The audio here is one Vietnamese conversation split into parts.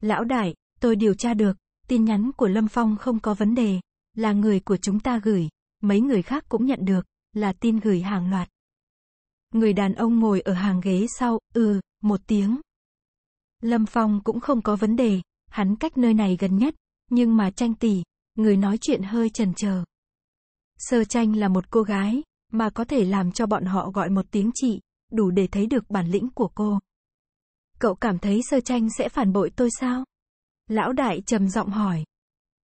Lão đại, tôi điều tra được, tin nhắn của Lâm Phong không có vấn đề, là người của chúng ta gửi, mấy người khác cũng nhận được, là tin gửi hàng loạt. Người đàn ông ngồi ở hàng ghế sau, ừ, một tiếng. Lâm Phong cũng không có vấn đề, hắn cách nơi này gần nhất, nhưng mà tranh tỷ, người nói chuyện hơi chần chờ. Sơ tranh là một cô gái, mà có thể làm cho bọn họ gọi một tiếng chị, đủ để thấy được bản lĩnh của cô. Cậu cảm thấy sơ tranh sẽ phản bội tôi sao? Lão đại trầm giọng hỏi.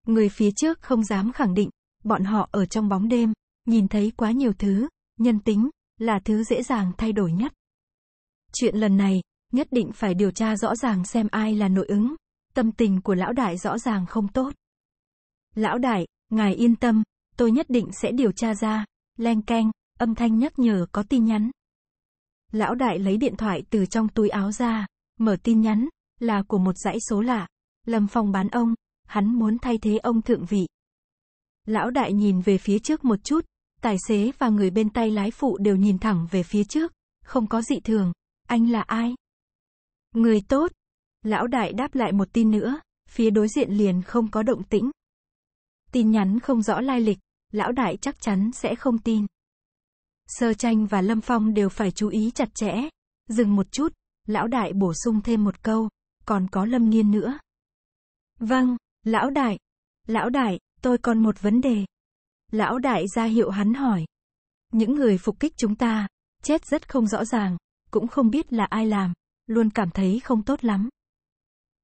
Người phía trước không dám khẳng định, bọn họ ở trong bóng đêm, nhìn thấy quá nhiều thứ, nhân tính, là thứ dễ dàng thay đổi nhất. Chuyện lần này, nhất định phải điều tra rõ ràng xem ai là nội ứng, tâm tình của lão đại rõ ràng không tốt. Lão đại, ngài yên tâm, tôi nhất định sẽ điều tra ra, len canh, âm thanh nhắc nhở có tin nhắn. Lão đại lấy điện thoại từ trong túi áo ra, Mở tin nhắn, là của một dãy số lạ. Lâm Phong bán ông, hắn muốn thay thế ông thượng vị. Lão đại nhìn về phía trước một chút, tài xế và người bên tay lái phụ đều nhìn thẳng về phía trước, không có dị thường. Anh là ai? Người tốt. Lão đại đáp lại một tin nữa, phía đối diện liền không có động tĩnh. Tin nhắn không rõ lai lịch, lão đại chắc chắn sẽ không tin. Sơ tranh và Lâm Phong đều phải chú ý chặt chẽ. Dừng một chút, lão đại bổ sung thêm một câu, còn có lâm nghiên nữa. Vâng, lão đại. Lão đại, tôi còn một vấn đề. Lão đại ra hiệu hắn hỏi. Những người phục kích chúng ta, chết rất không rõ ràng, cũng không biết là ai làm, luôn cảm thấy không tốt lắm.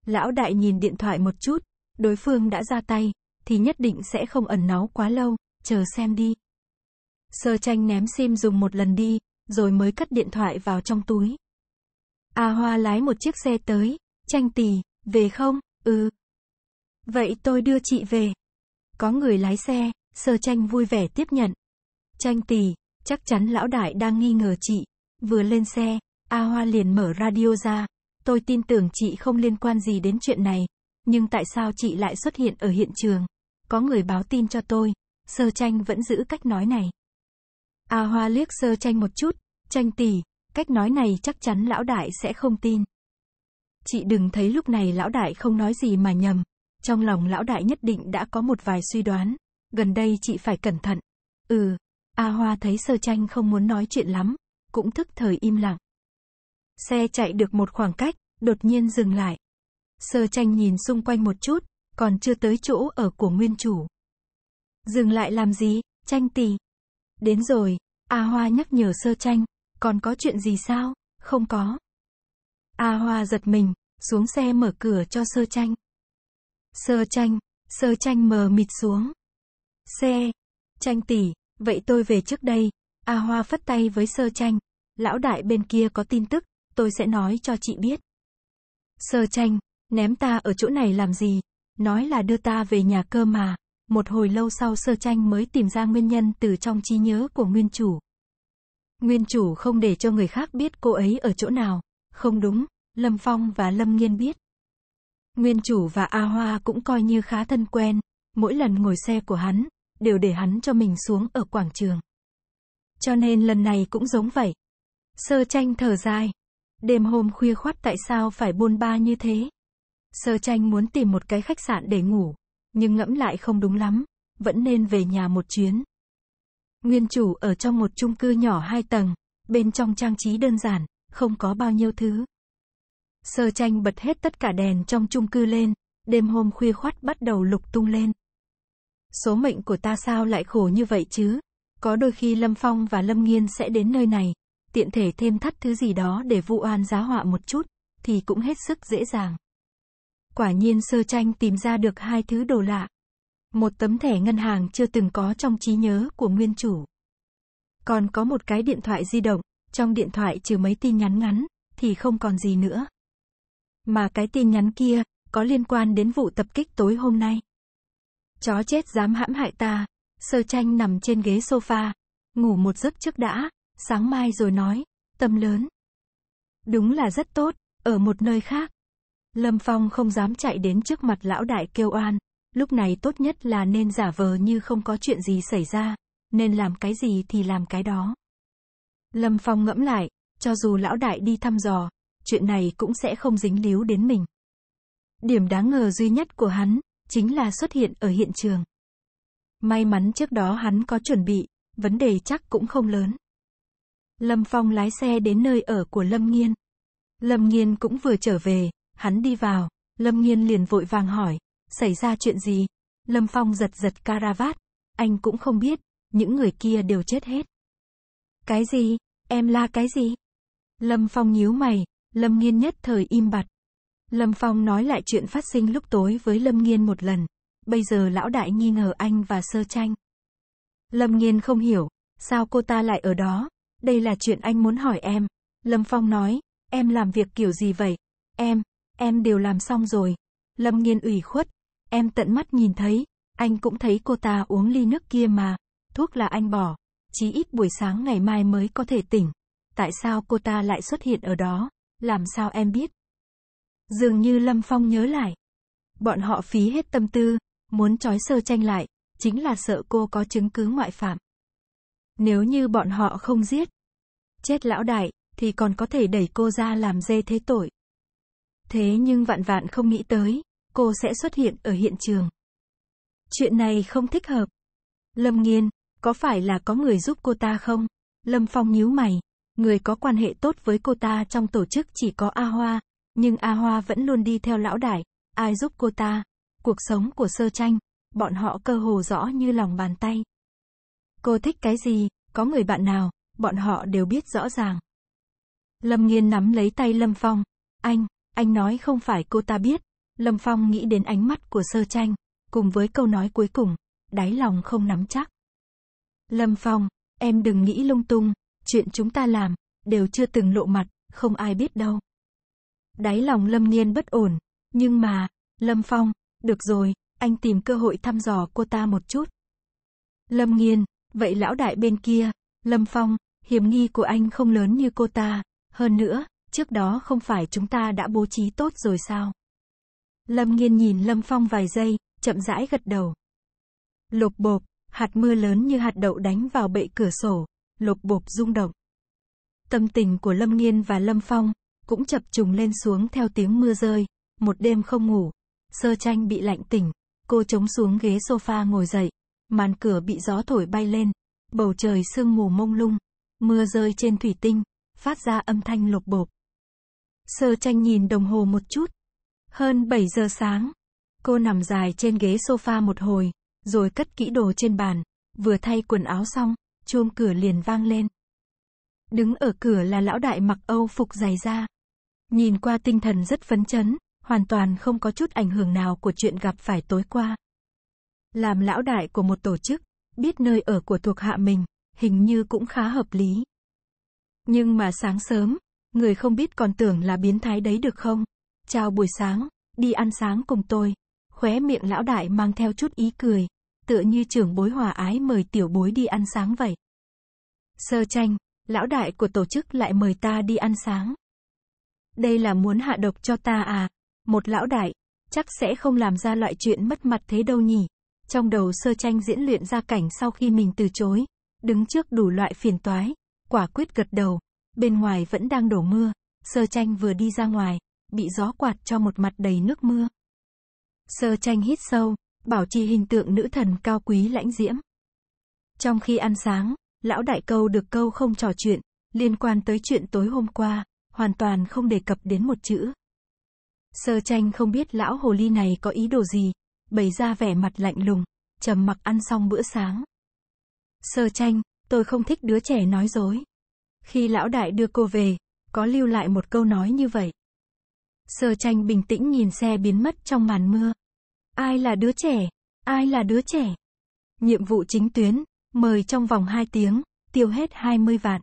Lão đại nhìn điện thoại một chút, đối phương đã ra tay, thì nhất định sẽ không ẩn náu quá lâu, chờ xem đi. Sơ tranh ném sim dùng một lần đi, rồi mới cất điện thoại vào trong túi. A Hoa lái một chiếc xe tới, tranh tỷ, về không, ừ. Vậy tôi đưa chị về. Có người lái xe, sơ tranh vui vẻ tiếp nhận. Tranh tỷ, chắc chắn lão đại đang nghi ngờ chị. Vừa lên xe, A Hoa liền mở radio ra. Tôi tin tưởng chị không liên quan gì đến chuyện này. Nhưng tại sao chị lại xuất hiện ở hiện trường? Có người báo tin cho tôi. Sơ tranh vẫn giữ cách nói này. A Hoa liếc sơ tranh một chút. Tranh tỷ, Cách nói này chắc chắn lão đại sẽ không tin. Chị đừng thấy lúc này lão đại không nói gì mà nhầm. Trong lòng lão đại nhất định đã có một vài suy đoán. Gần đây chị phải cẩn thận. Ừ, A Hoa thấy sơ tranh không muốn nói chuyện lắm. Cũng thức thời im lặng. Xe chạy được một khoảng cách, đột nhiên dừng lại. Sơ tranh nhìn xung quanh một chút, còn chưa tới chỗ ở của nguyên chủ. Dừng lại làm gì, tranh tì. Đến rồi, A Hoa nhắc nhở sơ tranh, còn có chuyện gì sao? Không có. A Hoa giật mình, xuống xe mở cửa cho sơ tranh. Sơ tranh, sơ tranh mờ mịt xuống. Xe, tranh tỷ, vậy tôi về trước đây. A Hoa phất tay với sơ tranh. Lão đại bên kia có tin tức, tôi sẽ nói cho chị biết. Sơ tranh, ném ta ở chỗ này làm gì? Nói là đưa ta về nhà cơ mà. Một hồi lâu sau sơ tranh mới tìm ra nguyên nhân từ trong trí nhớ của nguyên chủ. Nguyên chủ không để cho người khác biết cô ấy ở chỗ nào. Không đúng, Lâm Phong và Lâm Nghiên biết. Nguyên chủ và A Hoa cũng coi như khá thân quen, mỗi lần ngồi xe của hắn, đều để hắn cho mình xuống ở quảng trường. Cho nên lần này cũng giống vậy. Sơ tranh thở dài. Đêm hôm khuya khoát tại sao phải buôn ba như thế? Sơ tranh muốn tìm một cái khách sạn để ngủ, nhưng ngẫm lại không đúng lắm, vẫn nên về nhà một chuyến. Nguyên chủ ở trong một chung cư nhỏ hai tầng, bên trong trang trí đơn giản, không có bao nhiêu thứ. Sơ tranh bật hết tất cả đèn trong chung cư lên, đêm hôm khuya khoắt bắt đầu lục tung lên. Số mệnh của ta sao lại khổ như vậy chứ? Có đôi khi Lâm Phong và Lâm Nghiên sẽ đến nơi này, tiện thể thêm thắt thứ gì đó để vu oan giá họa một chút, thì cũng hết sức dễ dàng. Quả nhiên sơ tranh tìm ra được hai thứ đồ lạ. Một tấm thẻ ngân hàng chưa từng có trong trí nhớ của nguyên chủ. Còn có một cái điện thoại di động, trong điện thoại trừ mấy tin nhắn ngắn, thì không còn gì nữa. Mà cái tin nhắn kia, có liên quan đến vụ tập kích tối hôm nay. Chó chết dám hãm hại ta, sơ tranh nằm trên ghế sofa, ngủ một giấc trước đã, sáng mai rồi nói, tâm lớn. Đúng là rất tốt, ở một nơi khác. Lâm Phong không dám chạy đến trước mặt lão đại kêu oan, Lúc này tốt nhất là nên giả vờ như không có chuyện gì xảy ra, nên làm cái gì thì làm cái đó. Lâm Phong ngẫm lại, cho dù lão đại đi thăm dò, chuyện này cũng sẽ không dính líu đến mình. Điểm đáng ngờ duy nhất của hắn, chính là xuất hiện ở hiện trường. May mắn trước đó hắn có chuẩn bị, vấn đề chắc cũng không lớn. Lâm Phong lái xe đến nơi ở của Lâm Nghiên. Lâm Nghiên cũng vừa trở về, hắn đi vào, Lâm Nghiên liền vội vàng hỏi, Xảy ra chuyện gì? Lâm Phong giật giật caravat. Anh cũng không biết, những người kia đều chết hết. Cái gì? Em la cái gì? Lâm Phong nhíu mày, Lâm Nghiên nhất thời im bặt. Lâm Phong nói lại chuyện phát sinh lúc tối với Lâm Nghiên một lần. Bây giờ lão đại nghi ngờ anh và sơ tranh. Lâm Nghiên không hiểu, sao cô ta lại ở đó? Đây là chuyện anh muốn hỏi em. Lâm Phong nói, em làm việc kiểu gì vậy? Em, em đều làm xong rồi. Lâm Nghiên ủy khuất, Em tận mắt nhìn thấy, anh cũng thấy cô ta uống ly nước kia mà, thuốc là anh bỏ, chí ít buổi sáng ngày mai mới có thể tỉnh. Tại sao cô ta lại xuất hiện ở đó, làm sao em biết? Dường như Lâm Phong nhớ lại. Bọn họ phí hết tâm tư, muốn trói sơ tranh lại, chính là sợ cô có chứng cứ ngoại phạm. Nếu như bọn họ không giết, chết lão đại, thì còn có thể đẩy cô ra làm dê thế tội. Thế nhưng vạn vạn không nghĩ tới, cô sẽ xuất hiện ở hiện trường. Chuyện này không thích hợp. Lâm Nghiên, có phải là có người giúp cô ta không? Lâm Phong nhíu mày, người có quan hệ tốt với cô ta trong tổ chức chỉ có A Hoa, nhưng A Hoa vẫn luôn đi theo lão đại, ai giúp cô ta? Cuộc sống của sơ tranh, bọn họ cơ hồ rõ như lòng bàn tay. Cô thích cái gì, có người bạn nào, bọn họ đều biết rõ ràng. Lâm Nghiên nắm lấy tay Lâm Phong, anh, anh nói không phải cô ta biết, Lâm Phong nghĩ đến ánh mắt của sơ tranh, cùng với câu nói cuối cùng, đáy lòng không nắm chắc. Lâm Phong, em đừng nghĩ lung tung, chuyện chúng ta làm, đều chưa từng lộ mặt, không ai biết đâu. Đáy lòng Lâm Niên bất ổn, nhưng mà, Lâm Phong, được rồi, anh tìm cơ hội thăm dò cô ta một chút. Lâm Niên, vậy lão đại bên kia, Lâm Phong, hiểm nghi của anh không lớn như cô ta, hơn nữa, trước đó không phải chúng ta đã bố trí tốt rồi sao? Lâm Nghiên nhìn Lâm Phong vài giây, chậm rãi gật đầu. Lục bộp, hạt mưa lớn như hạt đậu đánh vào bệ cửa sổ, lục bộp rung động. Tâm tình của Lâm Nghiên và Lâm Phong cũng chập trùng lên xuống theo tiếng mưa rơi, một đêm không ngủ. Sơ tranh bị lạnh tỉnh, cô chống xuống ghế sofa ngồi dậy, màn cửa bị gió thổi bay lên, bầu trời sương mù mông lung, mưa rơi trên thủy tinh, phát ra âm thanh lục bộp. Sơ tranh nhìn đồng hồ một chút, hơn 7 giờ sáng, cô nằm dài trên ghế sofa một hồi, rồi cất kỹ đồ trên bàn, vừa thay quần áo xong, chuông cửa liền vang lên. Đứng ở cửa là lão đại mặc Âu phục dày da. Nhìn qua tinh thần rất phấn chấn, hoàn toàn không có chút ảnh hưởng nào của chuyện gặp phải tối qua. Làm lão đại của một tổ chức, biết nơi ở của thuộc hạ mình, hình như cũng khá hợp lý. Nhưng mà sáng sớm, người không biết còn tưởng là biến thái đấy được không? Chào buổi sáng, đi ăn sáng cùng tôi. Khóe miệng lão đại mang theo chút ý cười, tựa như trưởng bối hòa ái mời tiểu bối đi ăn sáng vậy. Sơ tranh, lão đại của tổ chức lại mời ta đi ăn sáng. Đây là muốn hạ độc cho ta à? Một lão đại, chắc sẽ không làm ra loại chuyện mất mặt thế đâu nhỉ? Trong đầu sơ tranh diễn luyện ra cảnh sau khi mình từ chối, đứng trước đủ loại phiền toái, quả quyết gật đầu. Bên ngoài vẫn đang đổ mưa, sơ tranh vừa đi ra ngoài, bị gió quạt cho một mặt đầy nước mưa. Sơ tranh hít sâu, bảo trì hình tượng nữ thần cao quý lãnh diễm. Trong khi ăn sáng, lão đại câu được câu không trò chuyện, liên quan tới chuyện tối hôm qua, hoàn toàn không đề cập đến một chữ. Sơ tranh không biết lão hồ ly này có ý đồ gì, bày ra vẻ mặt lạnh lùng, trầm mặc ăn xong bữa sáng. Sơ tranh, tôi không thích đứa trẻ nói dối. Khi lão đại đưa cô về, có lưu lại một câu nói như vậy. Sơ tranh bình tĩnh nhìn xe biến mất trong màn mưa. Ai là đứa trẻ? Ai là đứa trẻ? Nhiệm vụ chính tuyến, mời trong vòng 2 tiếng, tiêu hết 20 vạn.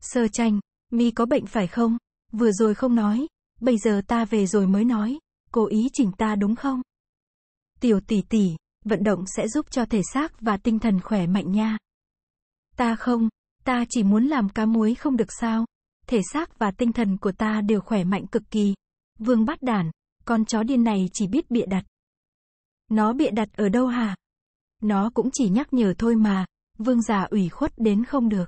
Sơ tranh, mi có bệnh phải không? Vừa rồi không nói, bây giờ ta về rồi mới nói, cố ý chỉnh ta đúng không? Tiểu tỷ tỷ, vận động sẽ giúp cho thể xác và tinh thần khỏe mạnh nha. Ta không, ta chỉ muốn làm cá muối không được sao? thể xác và tinh thần của ta đều khỏe mạnh cực kỳ. Vương Bát Đản, con chó điên này chỉ biết bịa đặt. Nó bịa đặt ở đâu hả? Nó cũng chỉ nhắc nhở thôi mà, vương giả ủy khuất đến không được.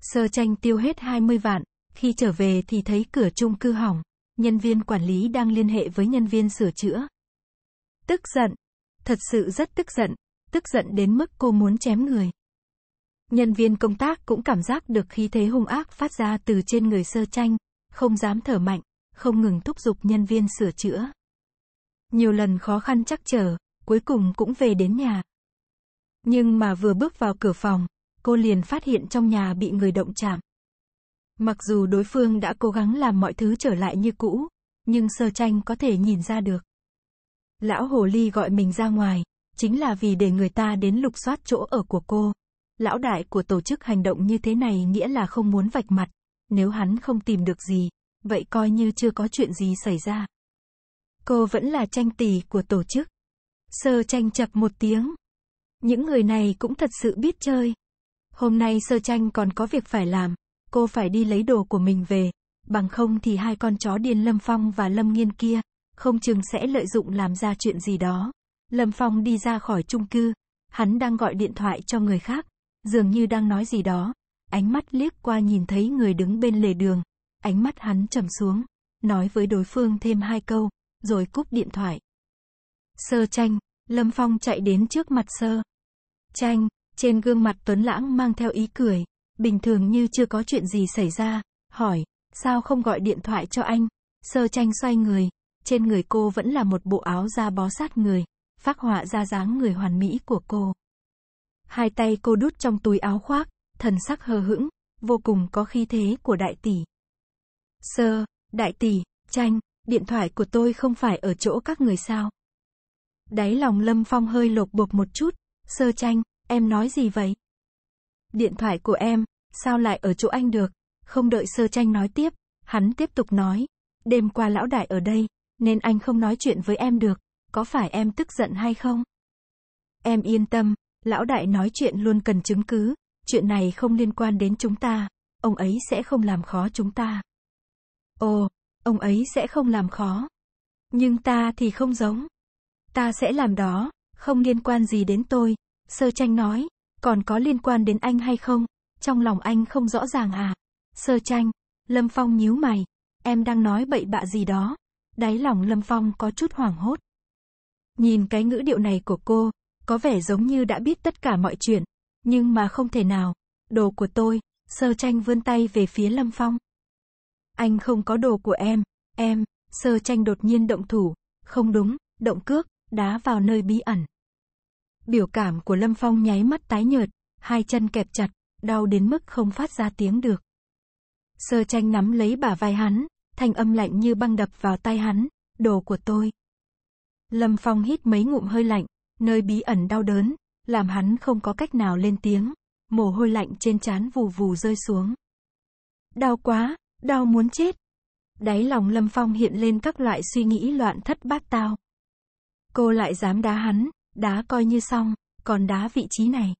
Sơ tranh tiêu hết 20 vạn, khi trở về thì thấy cửa chung cư hỏng, nhân viên quản lý đang liên hệ với nhân viên sửa chữa. Tức giận, thật sự rất tức giận, tức giận đến mức cô muốn chém người. Nhân viên công tác cũng cảm giác được khí thế hung ác phát ra từ trên người sơ tranh, không dám thở mạnh, không ngừng thúc giục nhân viên sửa chữa. Nhiều lần khó khăn chắc trở, cuối cùng cũng về đến nhà. Nhưng mà vừa bước vào cửa phòng, cô liền phát hiện trong nhà bị người động chạm. Mặc dù đối phương đã cố gắng làm mọi thứ trở lại như cũ, nhưng sơ tranh có thể nhìn ra được. Lão Hồ Ly gọi mình ra ngoài, chính là vì để người ta đến lục soát chỗ ở của cô lão đại của tổ chức hành động như thế này nghĩa là không muốn vạch mặt. Nếu hắn không tìm được gì, vậy coi như chưa có chuyện gì xảy ra. Cô vẫn là tranh tỷ của tổ chức. Sơ tranh chập một tiếng. Những người này cũng thật sự biết chơi. Hôm nay sơ tranh còn có việc phải làm, cô phải đi lấy đồ của mình về, bằng không thì hai con chó điên Lâm Phong và Lâm Nghiên kia, không chừng sẽ lợi dụng làm ra chuyện gì đó. Lâm Phong đi ra khỏi chung cư, hắn đang gọi điện thoại cho người khác, dường như đang nói gì đó. Ánh mắt liếc qua nhìn thấy người đứng bên lề đường. Ánh mắt hắn trầm xuống, nói với đối phương thêm hai câu, rồi cúp điện thoại. Sơ tranh, Lâm Phong chạy đến trước mặt sơ. Tranh, trên gương mặt Tuấn Lãng mang theo ý cười, bình thường như chưa có chuyện gì xảy ra, hỏi, sao không gọi điện thoại cho anh? Sơ tranh xoay người, trên người cô vẫn là một bộ áo da bó sát người, phác họa ra dáng người hoàn mỹ của cô. Hai tay cô đút trong túi áo khoác, thần sắc hờ hững, vô cùng có khí thế của đại tỷ. Sơ, đại tỷ, tranh, điện thoại của tôi không phải ở chỗ các người sao. Đáy lòng Lâm Phong hơi lột bột một chút, sơ tranh, em nói gì vậy? Điện thoại của em, sao lại ở chỗ anh được? Không đợi sơ tranh nói tiếp, hắn tiếp tục nói, đêm qua lão đại ở đây, nên anh không nói chuyện với em được, có phải em tức giận hay không? Em yên tâm, Lão đại nói chuyện luôn cần chứng cứ, chuyện này không liên quan đến chúng ta, ông ấy sẽ không làm khó chúng ta. Ồ, ông ấy sẽ không làm khó. Nhưng ta thì không giống. Ta sẽ làm đó, không liên quan gì đến tôi, sơ tranh nói, còn có liên quan đến anh hay không, trong lòng anh không rõ ràng à. Sơ tranh, Lâm Phong nhíu mày, em đang nói bậy bạ gì đó. Đáy lòng Lâm Phong có chút hoảng hốt. Nhìn cái ngữ điệu này của cô, có vẻ giống như đã biết tất cả mọi chuyện, nhưng mà không thể nào. Đồ của tôi, sơ tranh vươn tay về phía Lâm Phong. Anh không có đồ của em, em, sơ tranh đột nhiên động thủ, không đúng, động cước, đá vào nơi bí ẩn. Biểu cảm của Lâm Phong nháy mắt tái nhợt, hai chân kẹp chặt, đau đến mức không phát ra tiếng được. Sơ tranh nắm lấy bả vai hắn, thanh âm lạnh như băng đập vào tay hắn, đồ của tôi. Lâm Phong hít mấy ngụm hơi lạnh, nơi bí ẩn đau đớn, làm hắn không có cách nào lên tiếng, mồ hôi lạnh trên trán vù vù rơi xuống. Đau quá, đau muốn chết. Đáy lòng Lâm Phong hiện lên các loại suy nghĩ loạn thất bát tao. Cô lại dám đá hắn, đá coi như xong, còn đá vị trí này.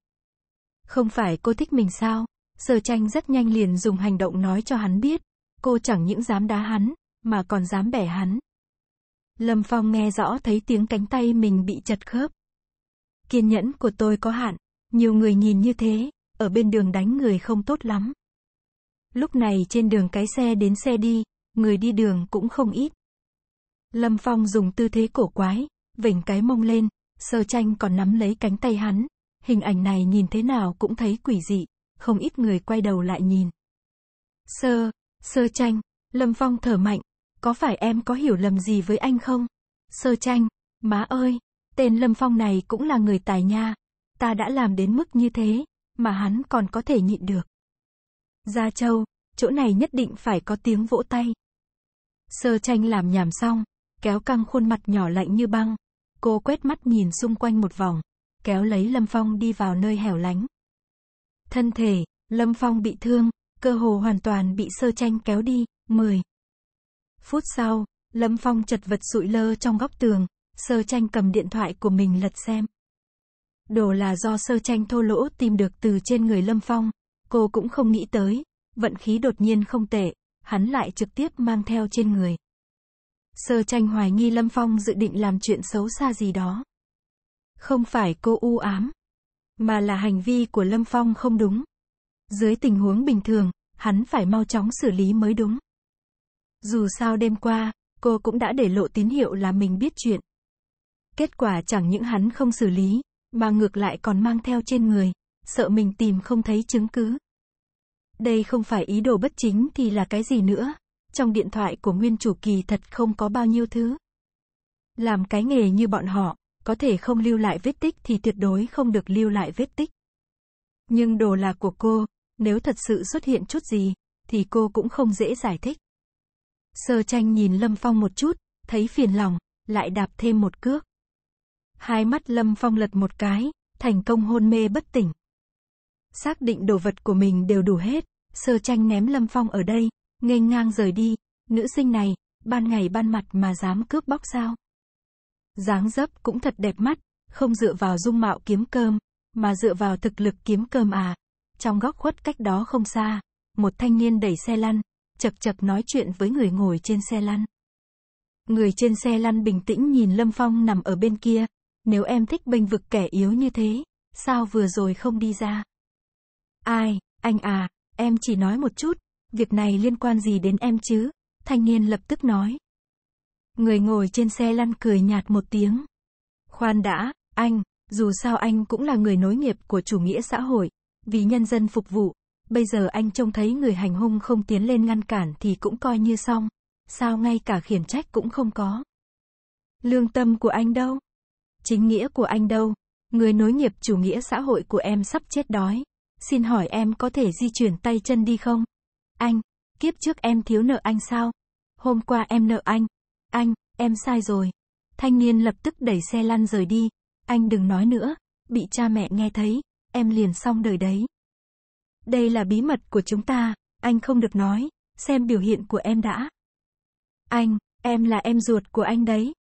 Không phải cô thích mình sao? Sở tranh rất nhanh liền dùng hành động nói cho hắn biết, cô chẳng những dám đá hắn, mà còn dám bẻ hắn. Lâm Phong nghe rõ thấy tiếng cánh tay mình bị chật khớp kiên nhẫn của tôi có hạn, nhiều người nhìn như thế, ở bên đường đánh người không tốt lắm. Lúc này trên đường cái xe đến xe đi, người đi đường cũng không ít. Lâm Phong dùng tư thế cổ quái, vểnh cái mông lên, sơ tranh còn nắm lấy cánh tay hắn. Hình ảnh này nhìn thế nào cũng thấy quỷ dị, không ít người quay đầu lại nhìn. Sơ, sơ tranh, Lâm Phong thở mạnh, có phải em có hiểu lầm gì với anh không? Sơ tranh, má ơi, Tên Lâm Phong này cũng là người tài nha. Ta đã làm đến mức như thế, mà hắn còn có thể nhịn được. Gia Châu, chỗ này nhất định phải có tiếng vỗ tay. Sơ tranh làm nhảm xong, kéo căng khuôn mặt nhỏ lạnh như băng. Cô quét mắt nhìn xung quanh một vòng, kéo lấy Lâm Phong đi vào nơi hẻo lánh. Thân thể, Lâm Phong bị thương, cơ hồ hoàn toàn bị sơ tranh kéo đi, 10. Phút sau, Lâm Phong chật vật sụi lơ trong góc tường, Sơ tranh cầm điện thoại của mình lật xem. Đồ là do sơ tranh thô lỗ tìm được từ trên người Lâm Phong, cô cũng không nghĩ tới, vận khí đột nhiên không tệ, hắn lại trực tiếp mang theo trên người. Sơ tranh hoài nghi Lâm Phong dự định làm chuyện xấu xa gì đó. Không phải cô u ám, mà là hành vi của Lâm Phong không đúng. Dưới tình huống bình thường, hắn phải mau chóng xử lý mới đúng. Dù sao đêm qua, cô cũng đã để lộ tín hiệu là mình biết chuyện, Kết quả chẳng những hắn không xử lý, mà ngược lại còn mang theo trên người, sợ mình tìm không thấy chứng cứ. Đây không phải ý đồ bất chính thì là cái gì nữa? Trong điện thoại của nguyên chủ kỳ thật không có bao nhiêu thứ. Làm cái nghề như bọn họ, có thể không lưu lại vết tích thì tuyệt đối không được lưu lại vết tích. Nhưng đồ là của cô, nếu thật sự xuất hiện chút gì, thì cô cũng không dễ giải thích. Sơ tranh nhìn Lâm Phong một chút, thấy phiền lòng, lại đạp thêm một cước. Hai mắt Lâm Phong lật một cái, thành công hôn mê bất tỉnh. Xác định đồ vật của mình đều đủ hết, sơ tranh ném Lâm Phong ở đây, nghênh ngang rời đi. Nữ sinh này, ban ngày ban mặt mà dám cướp bóc sao? Dáng dấp cũng thật đẹp mắt, không dựa vào dung mạo kiếm cơm, mà dựa vào thực lực kiếm cơm à. Trong góc khuất cách đó không xa, một thanh niên đẩy xe lăn, chập chập nói chuyện với người ngồi trên xe lăn. Người trên xe lăn bình tĩnh nhìn Lâm Phong nằm ở bên kia, nếu em thích bênh vực kẻ yếu như thế, sao vừa rồi không đi ra? Ai, anh à, em chỉ nói một chút, việc này liên quan gì đến em chứ? Thanh niên lập tức nói. Người ngồi trên xe lăn cười nhạt một tiếng. Khoan đã, anh, dù sao anh cũng là người nối nghiệp của chủ nghĩa xã hội, vì nhân dân phục vụ. Bây giờ anh trông thấy người hành hung không tiến lên ngăn cản thì cũng coi như xong. Sao ngay cả khiển trách cũng không có. Lương tâm của anh đâu? chính nghĩa của anh đâu? Người nối nghiệp chủ nghĩa xã hội của em sắp chết đói. Xin hỏi em có thể di chuyển tay chân đi không? Anh, kiếp trước em thiếu nợ anh sao? Hôm qua em nợ anh. Anh, em sai rồi. Thanh niên lập tức đẩy xe lăn rời đi. Anh đừng nói nữa. Bị cha mẹ nghe thấy, em liền xong đời đấy. Đây là bí mật của chúng ta, anh không được nói. Xem biểu hiện của em đã. Anh, em là em ruột của anh đấy.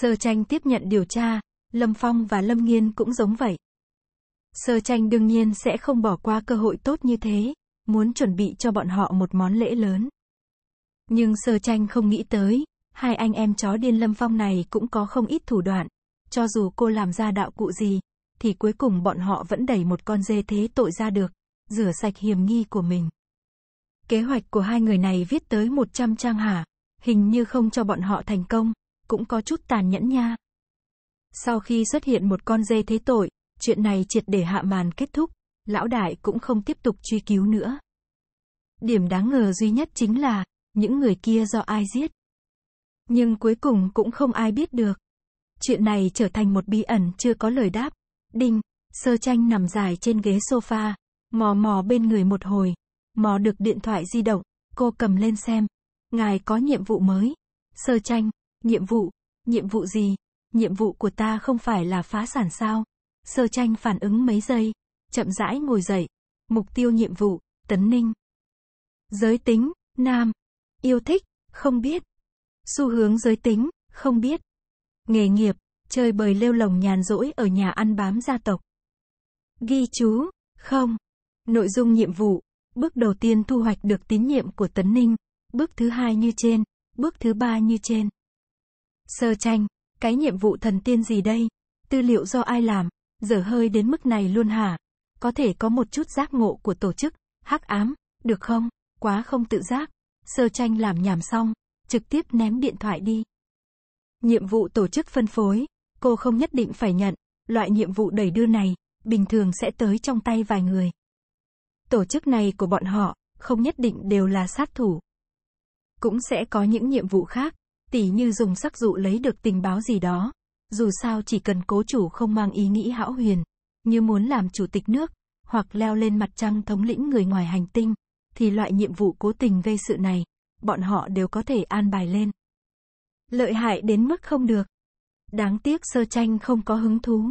Sơ tranh tiếp nhận điều tra, Lâm Phong và Lâm Nghiên cũng giống vậy. Sơ tranh đương nhiên sẽ không bỏ qua cơ hội tốt như thế, muốn chuẩn bị cho bọn họ một món lễ lớn. Nhưng sơ tranh không nghĩ tới, hai anh em chó điên Lâm Phong này cũng có không ít thủ đoạn. Cho dù cô làm ra đạo cụ gì, thì cuối cùng bọn họ vẫn đẩy một con dê thế tội ra được, rửa sạch hiểm nghi của mình. Kế hoạch của hai người này viết tới 100 trang hả, hình như không cho bọn họ thành công, cũng có chút tàn nhẫn nha. Sau khi xuất hiện một con dê thế tội, chuyện này triệt để hạ màn kết thúc, lão đại cũng không tiếp tục truy cứu nữa. Điểm đáng ngờ duy nhất chính là, những người kia do ai giết. Nhưng cuối cùng cũng không ai biết được. Chuyện này trở thành một bí ẩn chưa có lời đáp. Đinh, sơ tranh nằm dài trên ghế sofa, mò mò bên người một hồi, mò được điện thoại di động, cô cầm lên xem. Ngài có nhiệm vụ mới. Sơ tranh, Nhiệm vụ, nhiệm vụ gì? Nhiệm vụ của ta không phải là phá sản sao? Sơ tranh phản ứng mấy giây, chậm rãi ngồi dậy. Mục tiêu nhiệm vụ, Tấn Ninh. Giới tính, nam. Yêu thích, không biết. Xu hướng giới tính, không biết. Nghề nghiệp, chơi bời lêu lồng nhàn rỗi ở nhà ăn bám gia tộc. Ghi chú, không. Nội dung nhiệm vụ, bước đầu tiên thu hoạch được tín nhiệm của Tấn Ninh, bước thứ hai như trên, bước thứ ba như trên. Sơ tranh, cái nhiệm vụ thần tiên gì đây? Tư liệu do ai làm? Giờ hơi đến mức này luôn hả? Có thể có một chút giác ngộ của tổ chức, hắc ám, được không? Quá không tự giác. Sơ tranh làm nhảm xong, trực tiếp ném điện thoại đi. Nhiệm vụ tổ chức phân phối, cô không nhất định phải nhận, loại nhiệm vụ đẩy đưa này, bình thường sẽ tới trong tay vài người. Tổ chức này của bọn họ, không nhất định đều là sát thủ. Cũng sẽ có những nhiệm vụ khác, tỉ như dùng sắc dụ lấy được tình báo gì đó. Dù sao chỉ cần cố chủ không mang ý nghĩ hão huyền, như muốn làm chủ tịch nước, hoặc leo lên mặt trăng thống lĩnh người ngoài hành tinh, thì loại nhiệm vụ cố tình gây sự này, bọn họ đều có thể an bài lên. Lợi hại đến mức không được. Đáng tiếc sơ tranh không có hứng thú.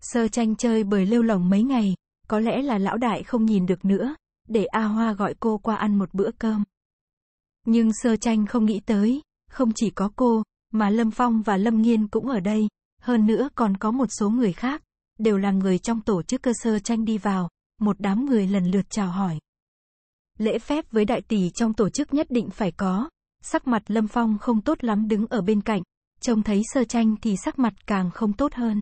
Sơ tranh chơi bởi lêu lỏng mấy ngày, có lẽ là lão đại không nhìn được nữa, để A Hoa gọi cô qua ăn một bữa cơm. Nhưng sơ tranh không nghĩ tới, không chỉ có cô, mà Lâm Phong và Lâm Nghiên cũng ở đây, hơn nữa còn có một số người khác, đều là người trong tổ chức cơ sơ tranh đi vào, một đám người lần lượt chào hỏi. Lễ phép với đại tỷ trong tổ chức nhất định phải có, sắc mặt Lâm Phong không tốt lắm đứng ở bên cạnh, trông thấy sơ tranh thì sắc mặt càng không tốt hơn.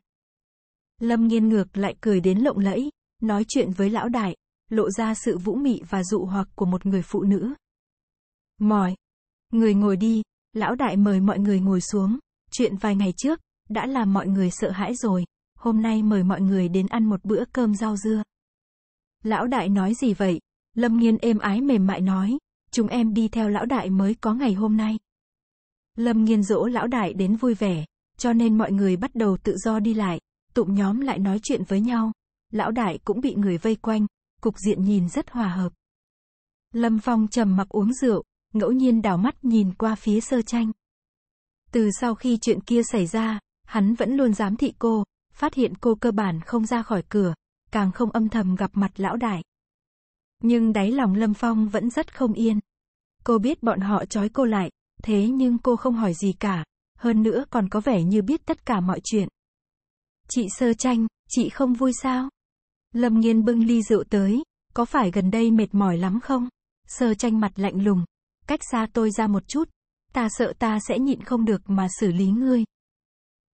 Lâm nghiên ngược lại cười đến lộng lẫy, nói chuyện với lão đại, lộ ra sự vũ mị và dụ hoặc của một người phụ nữ. Mỏi. Người ngồi đi, Lão đại mời mọi người ngồi xuống. Chuyện vài ngày trước, đã làm mọi người sợ hãi rồi. Hôm nay mời mọi người đến ăn một bữa cơm rau dưa. Lão đại nói gì vậy? Lâm Nghiên êm ái mềm mại nói. Chúng em đi theo lão đại mới có ngày hôm nay. Lâm Nghiên dỗ lão đại đến vui vẻ, cho nên mọi người bắt đầu tự do đi lại, tụm nhóm lại nói chuyện với nhau. Lão đại cũng bị người vây quanh, cục diện nhìn rất hòa hợp. Lâm Phong trầm mặc uống rượu, ngẫu nhiên đảo mắt nhìn qua phía sơ tranh. Từ sau khi chuyện kia xảy ra, hắn vẫn luôn giám thị cô, phát hiện cô cơ bản không ra khỏi cửa, càng không âm thầm gặp mặt lão đại. Nhưng đáy lòng Lâm Phong vẫn rất không yên. Cô biết bọn họ trói cô lại, thế nhưng cô không hỏi gì cả, hơn nữa còn có vẻ như biết tất cả mọi chuyện. Chị sơ tranh, chị không vui sao? Lâm Nghiên bưng ly rượu tới, có phải gần đây mệt mỏi lắm không? Sơ tranh mặt lạnh lùng, cách xa tôi ra một chút. Ta sợ ta sẽ nhịn không được mà xử lý ngươi.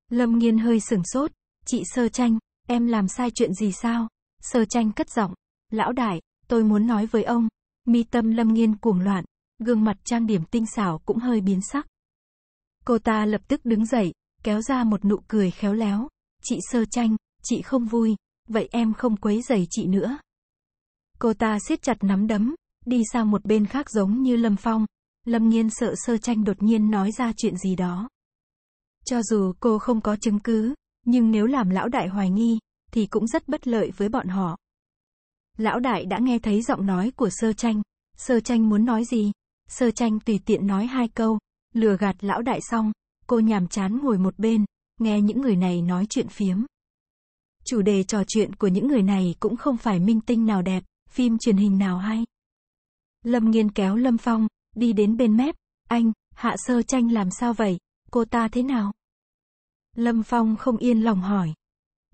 Lâm nghiên hơi sửng sốt. Chị Sơ Tranh, em làm sai chuyện gì sao? Sơ Tranh cất giọng. Lão đại, tôi muốn nói với ông. Mi tâm Lâm nghiên cuồng loạn, gương mặt trang điểm tinh xảo cũng hơi biến sắc. Cô ta lập tức đứng dậy, kéo ra một nụ cười khéo léo. Chị Sơ Tranh, chị không vui, vậy em không quấy giày chị nữa. Cô ta siết chặt nắm đấm, đi sang một bên khác giống như Lâm Phong. Lâm Nghiên sợ sơ tranh đột nhiên nói ra chuyện gì đó. Cho dù cô không có chứng cứ, nhưng nếu làm lão đại hoài nghi, thì cũng rất bất lợi với bọn họ. Lão đại đã nghe thấy giọng nói của sơ tranh. Sơ tranh muốn nói gì? Sơ tranh tùy tiện nói hai câu, lừa gạt lão đại xong, cô nhàm chán ngồi một bên, nghe những người này nói chuyện phiếm. Chủ đề trò chuyện của những người này cũng không phải minh tinh nào đẹp, phim truyền hình nào hay. Lâm Nghiên kéo Lâm Phong, đi đến bên mép, anh, hạ sơ tranh làm sao vậy, cô ta thế nào? Lâm Phong không yên lòng hỏi.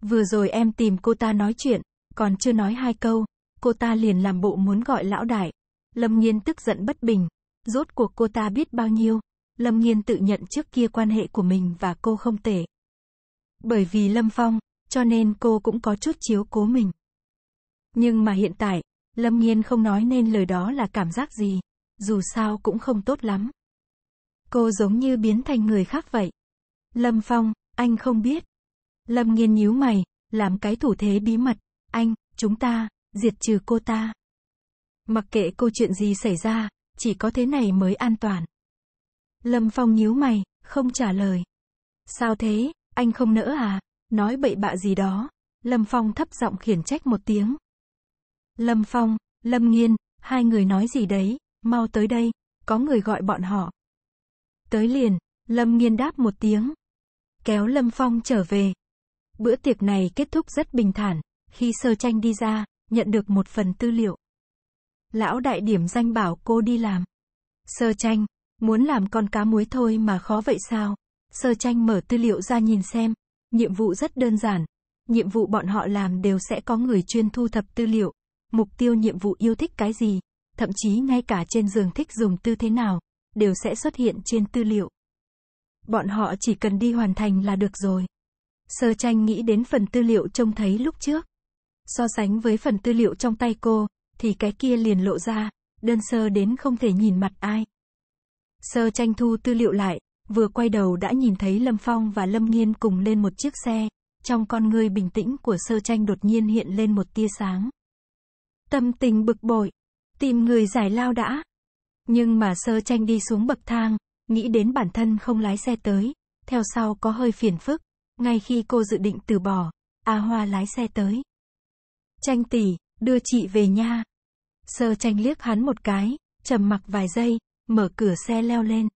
Vừa rồi em tìm cô ta nói chuyện, còn chưa nói hai câu, cô ta liền làm bộ muốn gọi lão đại. Lâm Nghiên tức giận bất bình, rốt cuộc cô ta biết bao nhiêu. Lâm Nghiên tự nhận trước kia quan hệ của mình và cô không tệ. Bởi vì Lâm Phong, cho nên cô cũng có chút chiếu cố mình. Nhưng mà hiện tại, Lâm Nghiên không nói nên lời đó là cảm giác gì, dù sao cũng không tốt lắm. Cô giống như biến thành người khác vậy. Lâm Phong, anh không biết. Lâm Nghiên nhíu mày, làm cái thủ thế bí mật, anh, chúng ta, diệt trừ cô ta. Mặc kệ câu chuyện gì xảy ra, chỉ có thế này mới an toàn. Lâm Phong nhíu mày, không trả lời. Sao thế, anh không nỡ à? Nói bậy bạ gì đó. Lâm Phong thấp giọng khiển trách một tiếng, Lâm Phong, Lâm Nghiên, hai người nói gì đấy, mau tới đây, có người gọi bọn họ. Tới liền, Lâm Nghiên đáp một tiếng. Kéo Lâm Phong trở về. Bữa tiệc này kết thúc rất bình thản, khi sơ tranh đi ra, nhận được một phần tư liệu. Lão đại điểm danh bảo cô đi làm. Sơ tranh, muốn làm con cá muối thôi mà khó vậy sao? Sơ tranh mở tư liệu ra nhìn xem, nhiệm vụ rất đơn giản. Nhiệm vụ bọn họ làm đều sẽ có người chuyên thu thập tư liệu, mục tiêu nhiệm vụ yêu thích cái gì, thậm chí ngay cả trên giường thích dùng tư thế nào, đều sẽ xuất hiện trên tư liệu. Bọn họ chỉ cần đi hoàn thành là được rồi. Sơ tranh nghĩ đến phần tư liệu trông thấy lúc trước. So sánh với phần tư liệu trong tay cô, thì cái kia liền lộ ra, đơn sơ đến không thể nhìn mặt ai. Sơ tranh thu tư liệu lại, vừa quay đầu đã nhìn thấy Lâm Phong và Lâm Nghiên cùng lên một chiếc xe, trong con người bình tĩnh của sơ tranh đột nhiên hiện lên một tia sáng. Tâm tình bực bội, tìm người giải lao đã. Nhưng mà sơ tranh đi xuống bậc thang, nghĩ đến bản thân không lái xe tới, theo sau có hơi phiền phức. Ngay khi cô dự định từ bỏ, A Hoa lái xe tới. Tranh tỷ, đưa chị về nha. Sơ tranh liếc hắn một cái, trầm mặc vài giây, mở cửa xe leo lên.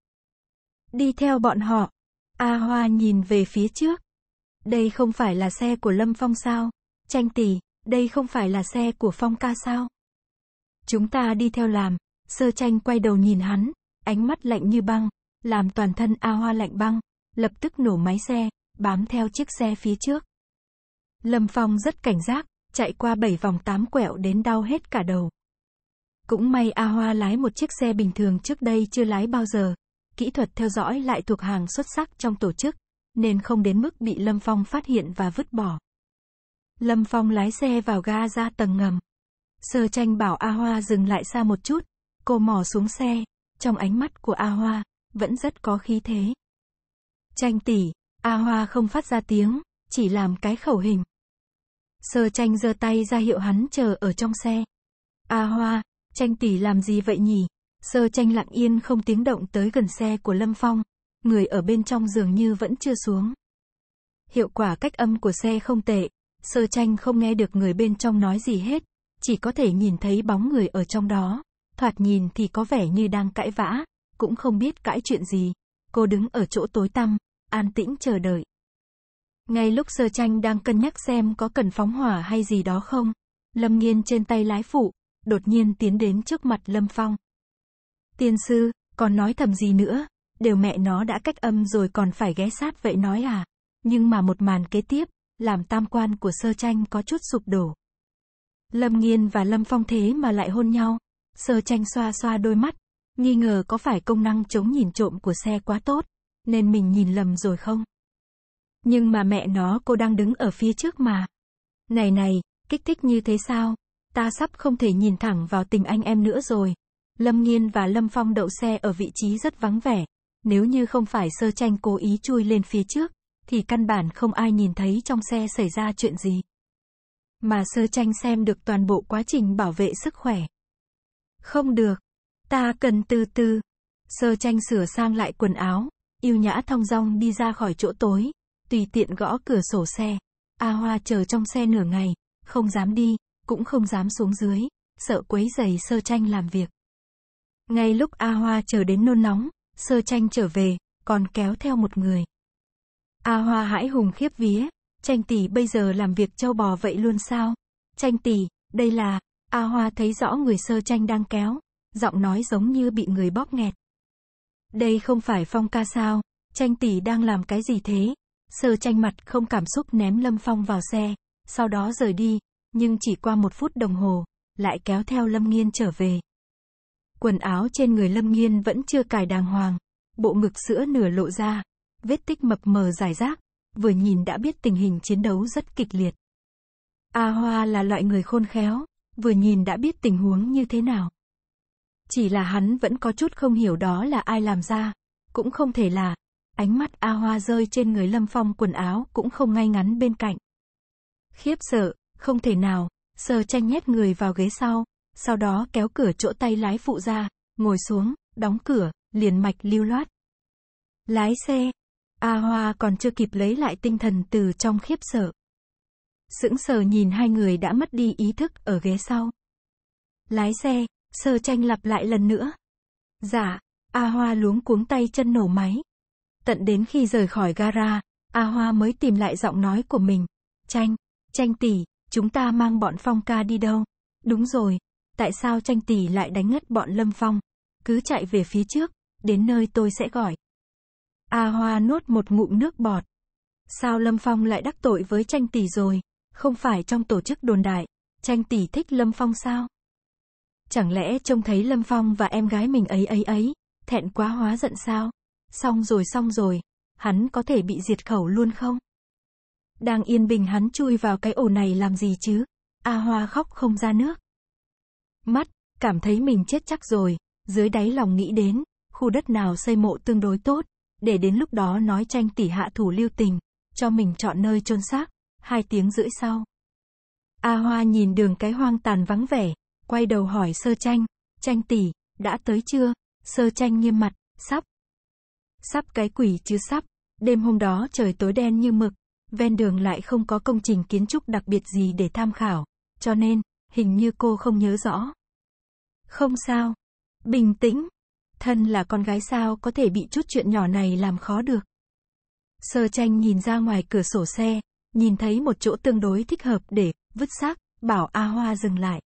Đi theo bọn họ, A Hoa nhìn về phía trước. Đây không phải là xe của Lâm Phong sao? Tranh tỷ, đây không phải là xe của Phong ca sao? Chúng ta đi theo làm, sơ tranh quay đầu nhìn hắn, ánh mắt lạnh như băng, làm toàn thân A Hoa lạnh băng, lập tức nổ máy xe, bám theo chiếc xe phía trước. Lâm Phong rất cảnh giác, chạy qua bảy vòng tám quẹo đến đau hết cả đầu. Cũng may A Hoa lái một chiếc xe bình thường trước đây chưa lái bao giờ, kỹ thuật theo dõi lại thuộc hàng xuất sắc trong tổ chức, nên không đến mức bị Lâm Phong phát hiện và vứt bỏ. Lâm Phong lái xe vào ga ra tầng ngầm. Sơ tranh bảo A Hoa dừng lại xa một chút. Cô mò xuống xe. Trong ánh mắt của A Hoa, vẫn rất có khí thế. Tranh tỷ, A Hoa không phát ra tiếng, chỉ làm cái khẩu hình. Sơ tranh giơ tay ra hiệu hắn chờ ở trong xe. A Hoa, tranh tỷ làm gì vậy nhỉ? Sơ tranh lặng yên không tiếng động tới gần xe của Lâm Phong. Người ở bên trong dường như vẫn chưa xuống. Hiệu quả cách âm của xe không tệ, Sơ tranh không nghe được người bên trong nói gì hết, chỉ có thể nhìn thấy bóng người ở trong đó. Thoạt nhìn thì có vẻ như đang cãi vã, cũng không biết cãi chuyện gì. Cô đứng ở chỗ tối tăm, an tĩnh chờ đợi. Ngay lúc sơ tranh đang cân nhắc xem có cần phóng hỏa hay gì đó không, Lâm Nghiên trên tay lái phụ, đột nhiên tiến đến trước mặt Lâm Phong. Tiên sư, còn nói thầm gì nữa, đều mẹ nó đã cách âm rồi còn phải ghé sát vậy nói à. Nhưng mà một màn kế tiếp, làm tam quan của sơ tranh có chút sụp đổ. Lâm Nghiên và Lâm Phong thế mà lại hôn nhau. Sơ tranh xoa xoa đôi mắt, nghi ngờ có phải công năng chống nhìn trộm của xe quá tốt, nên mình nhìn lầm rồi không? Nhưng mà mẹ nó cô đang đứng ở phía trước mà. Này này, kích thích như thế sao? Ta sắp không thể nhìn thẳng vào tình anh em nữa rồi. Lâm Nghiên và Lâm Phong đậu xe ở vị trí rất vắng vẻ. Nếu như không phải sơ tranh cố ý chui lên phía trước, thì căn bản không ai nhìn thấy trong xe xảy ra chuyện gì. Mà sơ tranh xem được toàn bộ quá trình bảo vệ sức khỏe. Không được. Ta cần từ từ. Sơ tranh sửa sang lại quần áo, yêu nhã thong dong đi ra khỏi chỗ tối, tùy tiện gõ cửa sổ xe. A Hoa chờ trong xe nửa ngày, không dám đi, cũng không dám xuống dưới, sợ quấy giày sơ tranh làm việc. Ngay lúc A Hoa chờ đến nôn nóng, sơ tranh trở về, còn kéo theo một người. A à, Hoa hãi hùng khiếp vía. Tranh tỷ bây giờ làm việc châu bò vậy luôn sao? Tranh tỷ, đây là... A Hoa thấy rõ người sơ tranh đang kéo. Giọng nói giống như bị người bóp nghẹt. Đây không phải phong ca sao? Tranh tỷ đang làm cái gì thế? Sơ tranh mặt không cảm xúc ném Lâm Phong vào xe, sau đó rời đi, nhưng chỉ qua một phút đồng hồ, lại kéo theo Lâm Nghiên trở về. Quần áo trên người Lâm Nghiên vẫn chưa cài đàng hoàng, bộ ngực sữa nửa lộ ra, vết tích mập mờ dài rác, vừa nhìn đã biết tình hình chiến đấu rất kịch liệt. A Hoa là loại người khôn khéo, vừa nhìn đã biết tình huống như thế nào. Chỉ là hắn vẫn có chút không hiểu đó là ai làm ra, cũng không thể là, ánh mắt A Hoa rơi trên người Lâm Phong quần áo cũng không ngay ngắn bên cạnh. Khiếp sợ, không thể nào, sờ tranh nhét người vào ghế sau, sau đó kéo cửa chỗ tay lái phụ ra, ngồi xuống, đóng cửa, liền mạch lưu loát. Lái xe, A Hoa còn chưa kịp lấy lại tinh thần từ trong khiếp sợ. Sững sờ nhìn hai người đã mất đi ý thức ở ghế sau. Lái xe, sơ tranh lặp lại lần nữa. Dạ, A Hoa luống cuống tay chân nổ máy. Tận đến khi rời khỏi gara, A Hoa mới tìm lại giọng nói của mình. Tranh, tranh tỷ, chúng ta mang bọn Phong ca đi đâu? Đúng rồi, tại sao tranh tỷ lại đánh ngất bọn Lâm Phong? Cứ chạy về phía trước, đến nơi tôi sẽ gọi. A Hoa nuốt một ngụm nước bọt. Sao Lâm Phong lại đắc tội với tranh tỷ rồi? Không phải trong tổ chức đồn đại, tranh tỷ thích Lâm Phong sao? Chẳng lẽ trông thấy Lâm Phong và em gái mình ấy ấy ấy, thẹn quá hóa giận sao? Xong rồi xong rồi, hắn có thể bị diệt khẩu luôn không? Đang yên bình hắn chui vào cái ổ này làm gì chứ? A Hoa khóc không ra nước. Mắt, cảm thấy mình chết chắc rồi, dưới đáy lòng nghĩ đến, khu đất nào xây mộ tương đối tốt, để đến lúc đó nói tranh tỷ hạ thủ lưu tình, cho mình chọn nơi chôn xác. Hai tiếng rưỡi sau. A Hoa nhìn đường cái hoang tàn vắng vẻ, quay đầu hỏi sơ tranh, tranh tỷ, đã tới chưa? Sơ tranh nghiêm mặt, sắp. Sắp cái quỷ chứ sắp. Đêm hôm đó trời tối đen như mực, ven đường lại không có công trình kiến trúc đặc biệt gì để tham khảo, cho nên, hình như cô không nhớ rõ. Không sao. Bình tĩnh, Thân là con gái sao có thể bị chút chuyện nhỏ này làm khó được. Sơ tranh nhìn ra ngoài cửa sổ xe, nhìn thấy một chỗ tương đối thích hợp để vứt xác, bảo A Hoa dừng lại.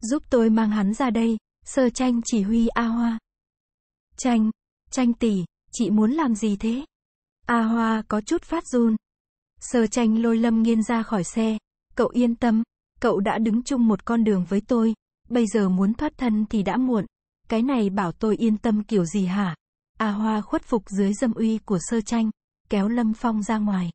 Giúp tôi mang hắn ra đây, sơ tranh chỉ huy A Hoa. Tranh, tranh tỷ, chị muốn làm gì thế? A Hoa có chút phát run. Sơ tranh lôi lâm nghiên ra khỏi xe. Cậu yên tâm, cậu đã đứng chung một con đường với tôi, bây giờ muốn thoát thân thì đã muộn. Cái này bảo tôi yên tâm kiểu gì hả? A Hoa khuất phục dưới dâm uy của sơ tranh, kéo Lâm Phong ra ngoài.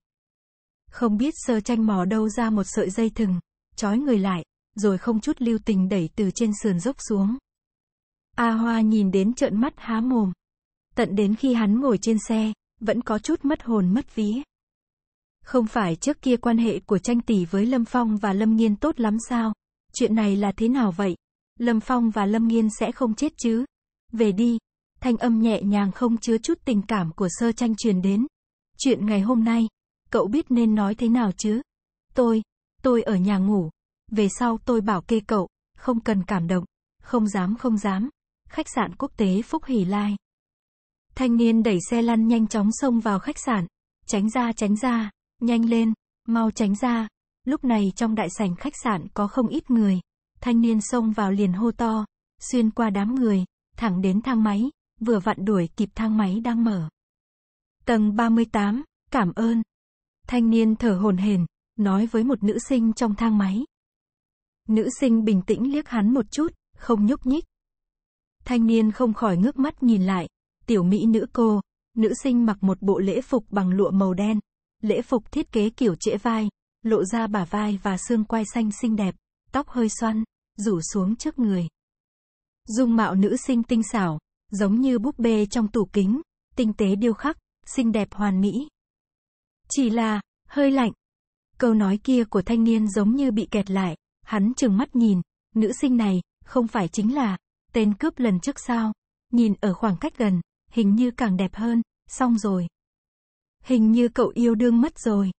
Không biết sơ tranh mò đâu ra một sợi dây thừng, trói người lại, rồi không chút lưu tình đẩy từ trên sườn dốc xuống. A Hoa nhìn đến trợn mắt há mồm. Tận đến khi hắn ngồi trên xe, vẫn có chút mất hồn mất vía. Không phải trước kia quan hệ của tranh tỷ với Lâm Phong và Lâm Nghiên tốt lắm sao? Chuyện này là thế nào vậy? Lâm Phong và Lâm Nghiên sẽ không chết chứ. Về đi. Thanh âm nhẹ nhàng không chứa chút tình cảm của sơ tranh truyền đến. Chuyện ngày hôm nay, cậu biết nên nói thế nào chứ? Tôi, tôi ở nhà ngủ. Về sau tôi bảo kê cậu, không cần cảm động, không dám không dám. Khách sạn quốc tế Phúc Hỷ Lai. Thanh niên đẩy xe lăn nhanh chóng xông vào khách sạn. Tránh ra tránh ra, nhanh lên, mau tránh ra. Lúc này trong đại sảnh khách sạn có không ít người thanh niên xông vào liền hô to, xuyên qua đám người, thẳng đến thang máy, vừa vặn đuổi kịp thang máy đang mở. Tầng 38, cảm ơn. Thanh niên thở hồn hển, nói với một nữ sinh trong thang máy. Nữ sinh bình tĩnh liếc hắn một chút, không nhúc nhích. Thanh niên không khỏi ngước mắt nhìn lại, tiểu mỹ nữ cô, nữ sinh mặc một bộ lễ phục bằng lụa màu đen, lễ phục thiết kế kiểu trễ vai, lộ ra bả vai và xương quai xanh xinh đẹp tóc hơi xoăn, rủ xuống trước người. Dung mạo nữ sinh tinh xảo, giống như búp bê trong tủ kính, tinh tế điêu khắc, xinh đẹp hoàn mỹ. Chỉ là, hơi lạnh. Câu nói kia của thanh niên giống như bị kẹt lại, hắn chừng mắt nhìn, nữ sinh này, không phải chính là, tên cướp lần trước sao, nhìn ở khoảng cách gần, hình như càng đẹp hơn, xong rồi. Hình như cậu yêu đương mất rồi.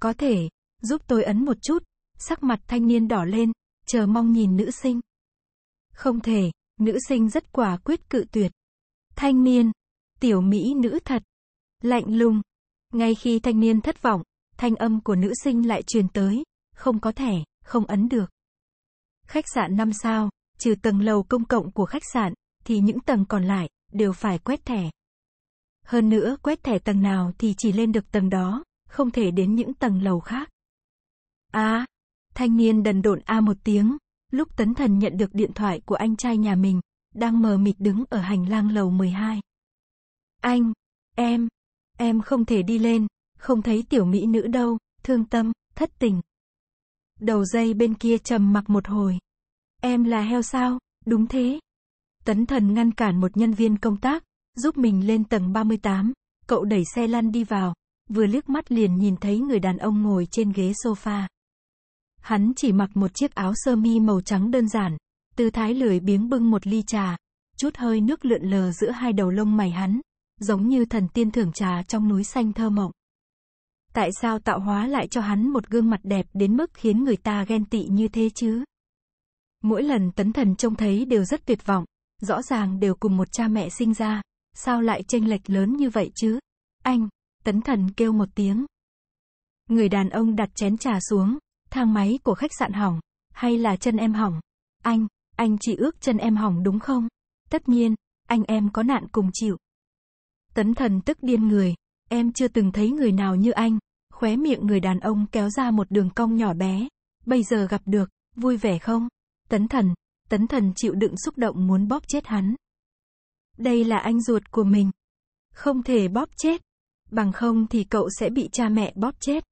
Có thể, giúp tôi ấn một chút, sắc mặt thanh niên đỏ lên, chờ mong nhìn nữ sinh. Không thể, nữ sinh rất quả quyết cự tuyệt. Thanh niên, tiểu mỹ nữ thật, lạnh lùng. Ngay khi thanh niên thất vọng, thanh âm của nữ sinh lại truyền tới, không có thẻ, không ấn được. Khách sạn 5 sao, trừ tầng lầu công cộng của khách sạn, thì những tầng còn lại, đều phải quét thẻ. Hơn nữa quét thẻ tầng nào thì chỉ lên được tầng đó, không thể đến những tầng lầu khác. À, Thanh niên đần độn a một tiếng, lúc Tấn Thần nhận được điện thoại của anh trai nhà mình, đang mờ mịt đứng ở hành lang lầu 12. Anh, em, em không thể đi lên, không thấy tiểu mỹ nữ đâu, thương tâm, thất tình. Đầu dây bên kia trầm mặc một hồi. Em là heo sao? Đúng thế. Tấn thần ngăn cản một nhân viên công tác, giúp mình lên tầng 38, cậu đẩy xe lăn đi vào, vừa liếc mắt liền nhìn thấy người đàn ông ngồi trên ghế sofa. Hắn chỉ mặc một chiếc áo sơ mi màu trắng đơn giản, tư thái lười biếng bưng một ly trà, chút hơi nước lượn lờ giữa hai đầu lông mày hắn, giống như thần tiên thưởng trà trong núi xanh thơ mộng. Tại sao tạo hóa lại cho hắn một gương mặt đẹp đến mức khiến người ta ghen tị như thế chứ? Mỗi lần tấn thần trông thấy đều rất tuyệt vọng, rõ ràng đều cùng một cha mẹ sinh ra, sao lại chênh lệch lớn như vậy chứ? Anh, tấn thần kêu một tiếng. Người đàn ông đặt chén trà xuống, Thang máy của khách sạn hỏng, hay là chân em hỏng? Anh, anh chỉ ước chân em hỏng đúng không? Tất nhiên, anh em có nạn cùng chịu. Tấn thần tức điên người, em chưa từng thấy người nào như anh. Khóe miệng người đàn ông kéo ra một đường cong nhỏ bé. Bây giờ gặp được, vui vẻ không? Tấn thần, tấn thần chịu đựng xúc động muốn bóp chết hắn. Đây là anh ruột của mình. Không thể bóp chết. Bằng không thì cậu sẽ bị cha mẹ bóp chết.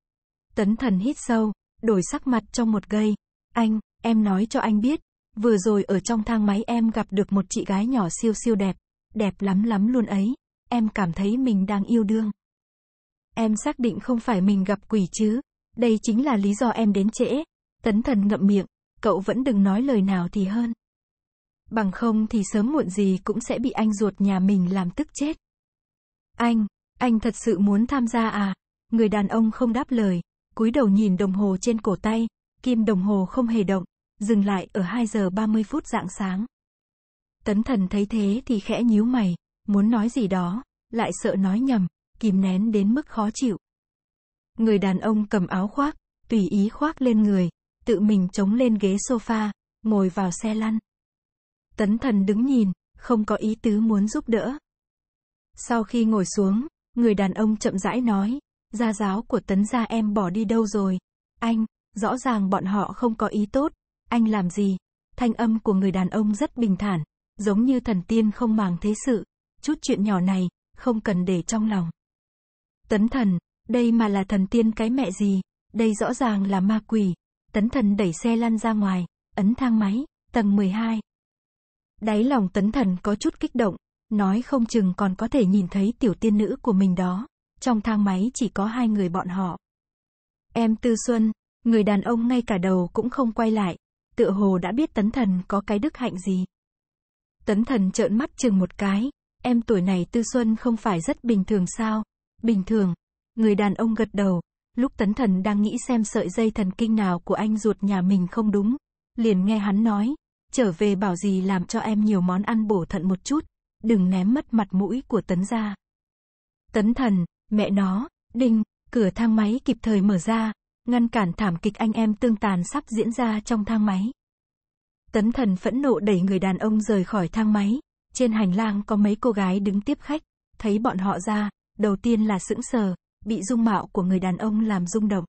Tấn thần hít sâu, đổi sắc mặt trong một giây. Anh, em nói cho anh biết, vừa rồi ở trong thang máy em gặp được một chị gái nhỏ siêu siêu đẹp, đẹp lắm lắm luôn ấy. Em cảm thấy mình đang yêu đương. Em xác định không phải mình gặp quỷ chứ. Đây chính là lý do em đến trễ. Tấn thần ngậm miệng, cậu vẫn đừng nói lời nào thì hơn. Bằng không thì sớm muộn gì cũng sẽ bị anh ruột nhà mình làm tức chết. Anh, anh thật sự muốn tham gia à? Người đàn ông không đáp lời, cúi đầu nhìn đồng hồ trên cổ tay, kim đồng hồ không hề động, dừng lại ở 2 giờ 30 phút rạng sáng. Tấn thần thấy thế thì khẽ nhíu mày, muốn nói gì đó, lại sợ nói nhầm, kìm nén đến mức khó chịu. Người đàn ông cầm áo khoác, tùy ý khoác lên người, tự mình chống lên ghế sofa, ngồi vào xe lăn. Tấn thần đứng nhìn, không có ý tứ muốn giúp đỡ. Sau khi ngồi xuống, người đàn ông chậm rãi nói, gia giáo của tấn gia em bỏ đi đâu rồi? Anh, rõ ràng bọn họ không có ý tốt, anh làm gì? Thanh âm của người đàn ông rất bình thản, giống như thần tiên không màng thế sự, chút chuyện nhỏ này, không cần để trong lòng. Tấn thần, đây mà là thần tiên cái mẹ gì, đây rõ ràng là ma quỷ. Tấn thần đẩy xe lăn ra ngoài, ấn thang máy, tầng 12. Đáy lòng tấn thần có chút kích động, nói không chừng còn có thể nhìn thấy tiểu tiên nữ của mình đó trong thang máy chỉ có hai người bọn họ. Em Tư Xuân, người đàn ông ngay cả đầu cũng không quay lại, tựa hồ đã biết Tấn Thần có cái đức hạnh gì. Tấn Thần trợn mắt chừng một cái, em tuổi này Tư Xuân không phải rất bình thường sao? Bình thường. Người đàn ông gật đầu, lúc Tấn Thần đang nghĩ xem sợi dây thần kinh nào của anh ruột nhà mình không đúng, liền nghe hắn nói, trở về bảo gì làm cho em nhiều món ăn bổ thận một chút, đừng ném mất mặt mũi của Tấn gia. Tấn Thần, Mẹ nó, đinh, cửa thang máy kịp thời mở ra, ngăn cản thảm kịch anh em tương tàn sắp diễn ra trong thang máy. Tấn thần phẫn nộ đẩy người đàn ông rời khỏi thang máy, trên hành lang có mấy cô gái đứng tiếp khách, thấy bọn họ ra, đầu tiên là sững sờ, bị dung mạo của người đàn ông làm rung động.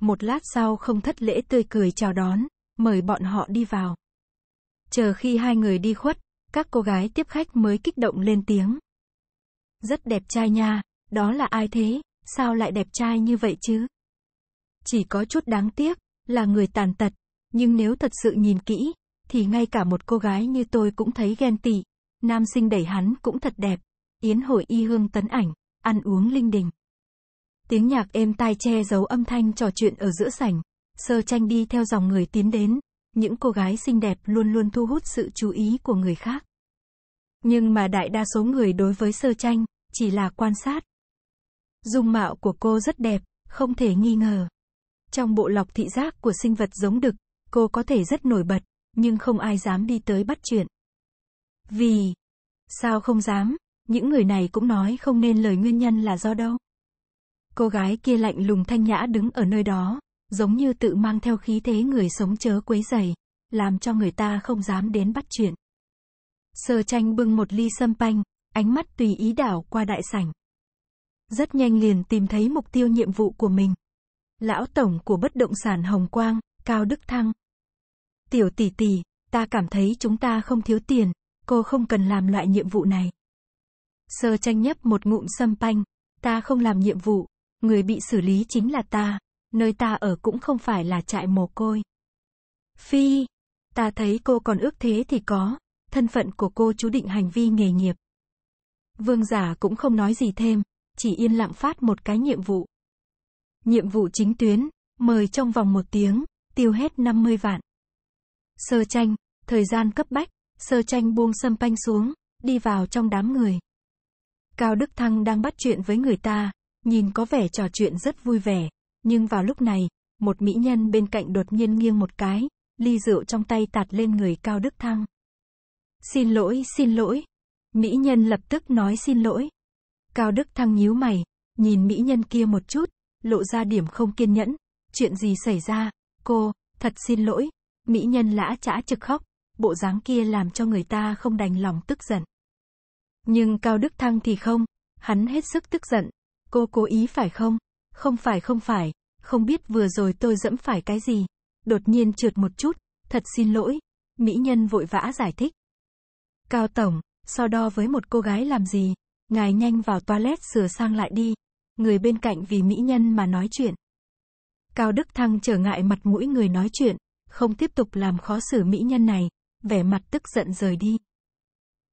Một lát sau không thất lễ tươi cười chào đón, mời bọn họ đi vào. Chờ khi hai người đi khuất, các cô gái tiếp khách mới kích động lên tiếng. Rất đẹp trai nha, đó là ai thế? Sao lại đẹp trai như vậy chứ? Chỉ có chút đáng tiếc, là người tàn tật. Nhưng nếu thật sự nhìn kỹ, thì ngay cả một cô gái như tôi cũng thấy ghen tị. Nam sinh đẩy hắn cũng thật đẹp. Yến hội y hương tấn ảnh, ăn uống linh đình. Tiếng nhạc êm tai che giấu âm thanh trò chuyện ở giữa sảnh. Sơ tranh đi theo dòng người tiến đến. Những cô gái xinh đẹp luôn luôn thu hút sự chú ý của người khác. Nhưng mà đại đa số người đối với sơ tranh, chỉ là quan sát, Dung mạo của cô rất đẹp, không thể nghi ngờ. Trong bộ lọc thị giác của sinh vật giống đực, cô có thể rất nổi bật, nhưng không ai dám đi tới bắt chuyện. Vì, sao không dám, những người này cũng nói không nên lời nguyên nhân là do đâu. Cô gái kia lạnh lùng thanh nhã đứng ở nơi đó, giống như tự mang theo khí thế người sống chớ quấy dày, làm cho người ta không dám đến bắt chuyện. Sơ tranh bưng một ly sâm panh, ánh mắt tùy ý đảo qua đại sảnh. Rất nhanh liền tìm thấy mục tiêu nhiệm vụ của mình. Lão tổng của bất động sản Hồng Quang, Cao Đức Thăng. Tiểu tỷ tỷ, ta cảm thấy chúng ta không thiếu tiền, cô không cần làm loại nhiệm vụ này. Sơ tranh nhấp một ngụm sâm panh, ta không làm nhiệm vụ, người bị xử lý chính là ta, nơi ta ở cũng không phải là trại mồ côi. Phi, ta thấy cô còn ước thế thì có, thân phận của cô chú định hành vi nghề nghiệp. Vương giả cũng không nói gì thêm, chỉ yên lặng phát một cái nhiệm vụ. Nhiệm vụ chính tuyến, mời trong vòng một tiếng, tiêu hết 50 vạn. Sơ tranh, thời gian cấp bách, sơ tranh buông sâm panh xuống, đi vào trong đám người. Cao Đức Thăng đang bắt chuyện với người ta, nhìn có vẻ trò chuyện rất vui vẻ, nhưng vào lúc này, một mỹ nhân bên cạnh đột nhiên nghiêng một cái, ly rượu trong tay tạt lên người Cao Đức Thăng. Xin lỗi, xin lỗi. Mỹ nhân lập tức nói xin lỗi. Cao Đức Thăng nhíu mày, nhìn mỹ nhân kia một chút, lộ ra điểm không kiên nhẫn. Chuyện gì xảy ra? Cô, thật xin lỗi. Mỹ nhân lã chả trực khóc, bộ dáng kia làm cho người ta không đành lòng tức giận. Nhưng Cao Đức Thăng thì không, hắn hết sức tức giận. Cô cố ý phải không? Không phải không phải, không biết vừa rồi tôi dẫm phải cái gì. Đột nhiên trượt một chút, thật xin lỗi. Mỹ nhân vội vã giải thích. Cao Tổng, so đo với một cô gái làm gì? Ngài nhanh vào toilet sửa sang lại đi. Người bên cạnh vì mỹ nhân mà nói chuyện. Cao Đức Thăng trở ngại mặt mũi người nói chuyện, không tiếp tục làm khó xử mỹ nhân này, vẻ mặt tức giận rời đi.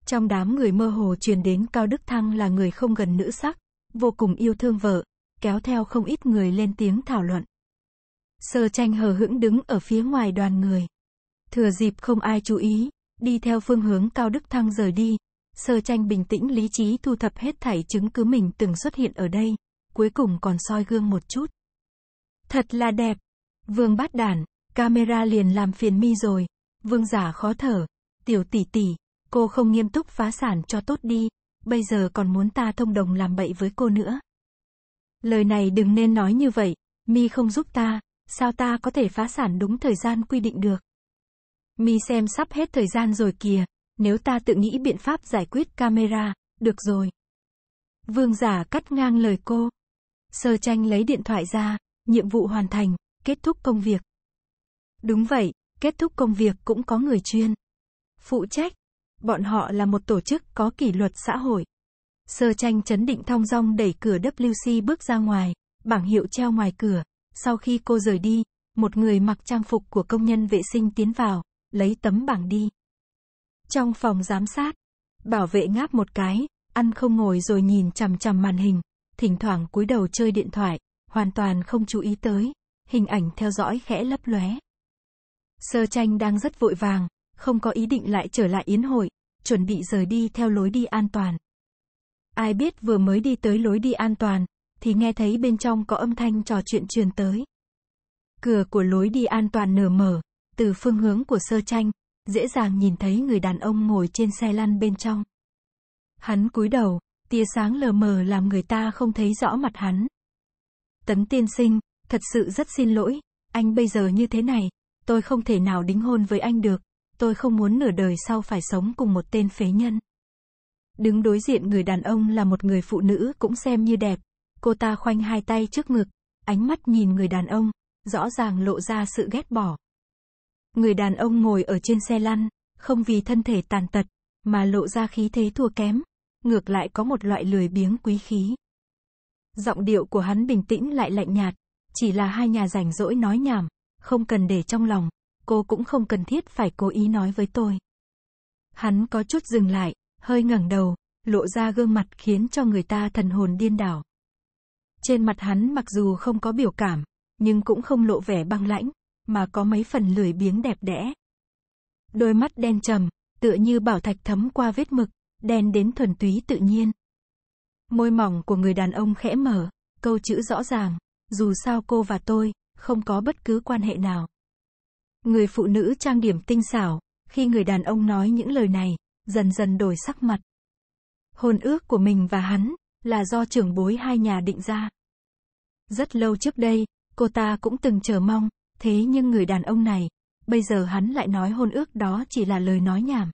Trong đám người mơ hồ truyền đến Cao Đức Thăng là người không gần nữ sắc, vô cùng yêu thương vợ, kéo theo không ít người lên tiếng thảo luận. Sơ tranh hờ hững đứng ở phía ngoài đoàn người. Thừa dịp không ai chú ý, đi theo phương hướng Cao Đức Thăng rời đi, Sơ tranh bình tĩnh lý trí thu thập hết thảy chứng cứ mình từng xuất hiện ở đây, cuối cùng còn soi gương một chút. Thật là đẹp. Vương bát đản, camera liền làm phiền mi rồi. Vương giả khó thở. Tiểu tỷ tỷ, cô không nghiêm túc phá sản cho tốt đi, bây giờ còn muốn ta thông đồng làm bậy với cô nữa. Lời này đừng nên nói như vậy, mi không giúp ta, sao ta có thể phá sản đúng thời gian quy định được. Mi xem sắp hết thời gian rồi kìa, nếu ta tự nghĩ biện pháp giải quyết camera, được rồi. Vương giả cắt ngang lời cô. Sơ tranh lấy điện thoại ra, nhiệm vụ hoàn thành, kết thúc công việc. Đúng vậy, kết thúc công việc cũng có người chuyên. Phụ trách. Bọn họ là một tổ chức có kỷ luật xã hội. Sơ tranh chấn định thong dong đẩy cửa WC bước ra ngoài, bảng hiệu treo ngoài cửa. Sau khi cô rời đi, một người mặc trang phục của công nhân vệ sinh tiến vào, lấy tấm bảng đi. Trong phòng giám sát, bảo vệ ngáp một cái, ăn không ngồi rồi nhìn chằm chằm màn hình, thỉnh thoảng cúi đầu chơi điện thoại, hoàn toàn không chú ý tới, hình ảnh theo dõi khẽ lấp lóe. Sơ tranh đang rất vội vàng, không có ý định lại trở lại yến hội, chuẩn bị rời đi theo lối đi an toàn. Ai biết vừa mới đi tới lối đi an toàn, thì nghe thấy bên trong có âm thanh trò chuyện truyền tới. Cửa của lối đi an toàn nở mở, từ phương hướng của sơ tranh, dễ dàng nhìn thấy người đàn ông ngồi trên xe lăn bên trong. Hắn cúi đầu, tia sáng lờ mờ làm người ta không thấy rõ mặt hắn. Tấn tiên sinh, thật sự rất xin lỗi, anh bây giờ như thế này, tôi không thể nào đính hôn với anh được, tôi không muốn nửa đời sau phải sống cùng một tên phế nhân. Đứng đối diện người đàn ông là một người phụ nữ cũng xem như đẹp, cô ta khoanh hai tay trước ngực, ánh mắt nhìn người đàn ông, rõ ràng lộ ra sự ghét bỏ. Người đàn ông ngồi ở trên xe lăn, không vì thân thể tàn tật, mà lộ ra khí thế thua kém, ngược lại có một loại lười biếng quý khí. Giọng điệu của hắn bình tĩnh lại lạnh nhạt, chỉ là hai nhà rảnh rỗi nói nhảm, không cần để trong lòng, cô cũng không cần thiết phải cố ý nói với tôi. Hắn có chút dừng lại, hơi ngẩng đầu, lộ ra gương mặt khiến cho người ta thần hồn điên đảo. Trên mặt hắn mặc dù không có biểu cảm, nhưng cũng không lộ vẻ băng lãnh, mà có mấy phần lười biếng đẹp đẽ. Đôi mắt đen trầm, tựa như bảo thạch thấm qua vết mực, đen đến thuần túy tự nhiên. Môi mỏng của người đàn ông khẽ mở, câu chữ rõ ràng, dù sao cô và tôi, không có bất cứ quan hệ nào. Người phụ nữ trang điểm tinh xảo, khi người đàn ông nói những lời này, dần dần đổi sắc mặt. Hôn ước của mình và hắn, là do trưởng bối hai nhà định ra. Rất lâu trước đây, cô ta cũng từng chờ mong, Thế nhưng người đàn ông này, bây giờ hắn lại nói hôn ước đó chỉ là lời nói nhảm.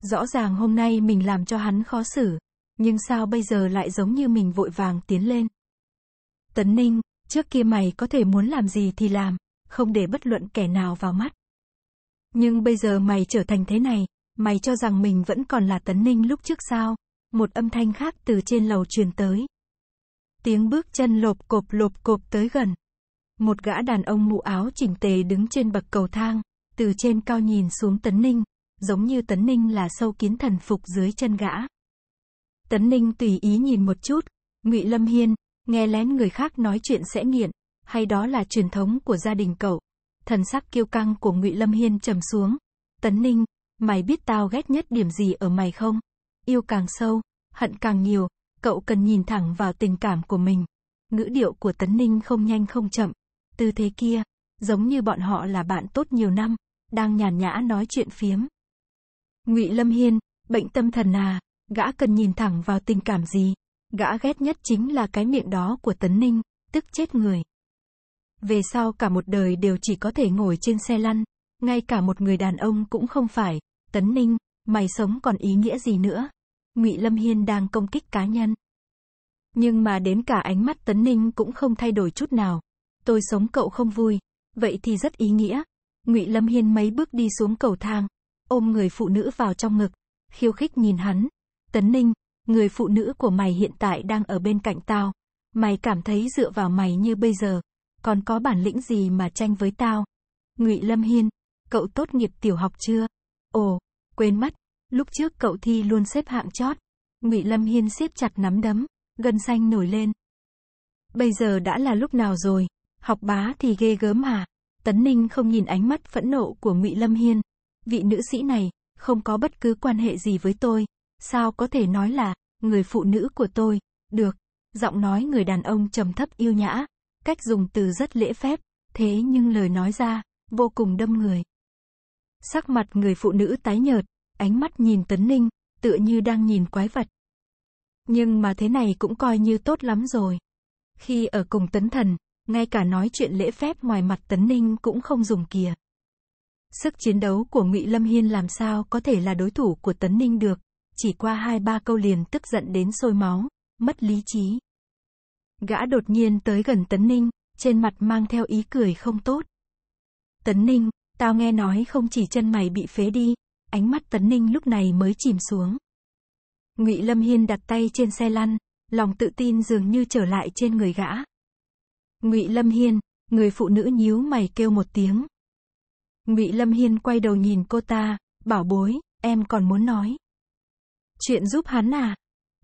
Rõ ràng hôm nay mình làm cho hắn khó xử, nhưng sao bây giờ lại giống như mình vội vàng tiến lên. Tấn Ninh, trước kia mày có thể muốn làm gì thì làm, không để bất luận kẻ nào vào mắt. Nhưng bây giờ mày trở thành thế này, mày cho rằng mình vẫn còn là Tấn Ninh lúc trước sao? Một âm thanh khác từ trên lầu truyền tới. Tiếng bước chân lộp cộp lộp cộp tới gần. Một gã đàn ông mũ áo chỉnh tề đứng trên bậc cầu thang, từ trên cao nhìn xuống Tấn Ninh, giống như Tấn Ninh là sâu kiến thần phục dưới chân gã. Tấn Ninh tùy ý nhìn một chút, Ngụy Lâm Hiên, nghe lén người khác nói chuyện sẽ nghiện, hay đó là truyền thống của gia đình cậu. Thần sắc kiêu căng của Ngụy Lâm Hiên trầm xuống. Tấn Ninh, mày biết tao ghét nhất điểm gì ở mày không? Yêu càng sâu, hận càng nhiều, cậu cần nhìn thẳng vào tình cảm của mình. Ngữ điệu của Tấn Ninh không nhanh không chậm, tư thế kia, giống như bọn họ là bạn tốt nhiều năm, đang nhàn nhã nói chuyện phiếm. Ngụy Lâm Hiên, bệnh tâm thần à, gã cần nhìn thẳng vào tình cảm gì, gã ghét nhất chính là cái miệng đó của Tấn Ninh, tức chết người. Về sau cả một đời đều chỉ có thể ngồi trên xe lăn, ngay cả một người đàn ông cũng không phải, Tấn Ninh, mày sống còn ý nghĩa gì nữa? Ngụy Lâm Hiên đang công kích cá nhân. Nhưng mà đến cả ánh mắt Tấn Ninh cũng không thay đổi chút nào, tôi sống cậu không vui, vậy thì rất ý nghĩa. Ngụy Lâm Hiên mấy bước đi xuống cầu thang, ôm người phụ nữ vào trong ngực, khiêu khích nhìn hắn. Tấn Ninh, người phụ nữ của mày hiện tại đang ở bên cạnh tao. Mày cảm thấy dựa vào mày như bây giờ, còn có bản lĩnh gì mà tranh với tao? Ngụy Lâm Hiên, cậu tốt nghiệp tiểu học chưa? Ồ, quên mất, lúc trước cậu thi luôn xếp hạng chót. Ngụy Lâm Hiên siết chặt nắm đấm, gân xanh nổi lên. Bây giờ đã là lúc nào rồi? học bá thì ghê gớm mà Tấn Ninh không nhìn ánh mắt phẫn nộ của Ngụy Lâm Hiên. Vị nữ sĩ này, không có bất cứ quan hệ gì với tôi. Sao có thể nói là, người phụ nữ của tôi, được. Giọng nói người đàn ông trầm thấp yêu nhã, cách dùng từ rất lễ phép, thế nhưng lời nói ra, vô cùng đâm người. Sắc mặt người phụ nữ tái nhợt, ánh mắt nhìn Tấn Ninh, tựa như đang nhìn quái vật. Nhưng mà thế này cũng coi như tốt lắm rồi. Khi ở cùng Tấn Thần, ngay cả nói chuyện lễ phép ngoài mặt Tấn Ninh cũng không dùng kìa. Sức chiến đấu của Ngụy Lâm Hiên làm sao có thể là đối thủ của Tấn Ninh được, chỉ qua hai ba câu liền tức giận đến sôi máu, mất lý trí. Gã đột nhiên tới gần Tấn Ninh, trên mặt mang theo ý cười không tốt. Tấn Ninh, tao nghe nói không chỉ chân mày bị phế đi, ánh mắt Tấn Ninh lúc này mới chìm xuống. Ngụy Lâm Hiên đặt tay trên xe lăn, lòng tự tin dường như trở lại trên người gã. Ngụy Lâm Hiên, người phụ nữ nhíu mày kêu một tiếng. Ngụy Lâm Hiên quay đầu nhìn cô ta, bảo bối, em còn muốn nói. Chuyện giúp hắn à?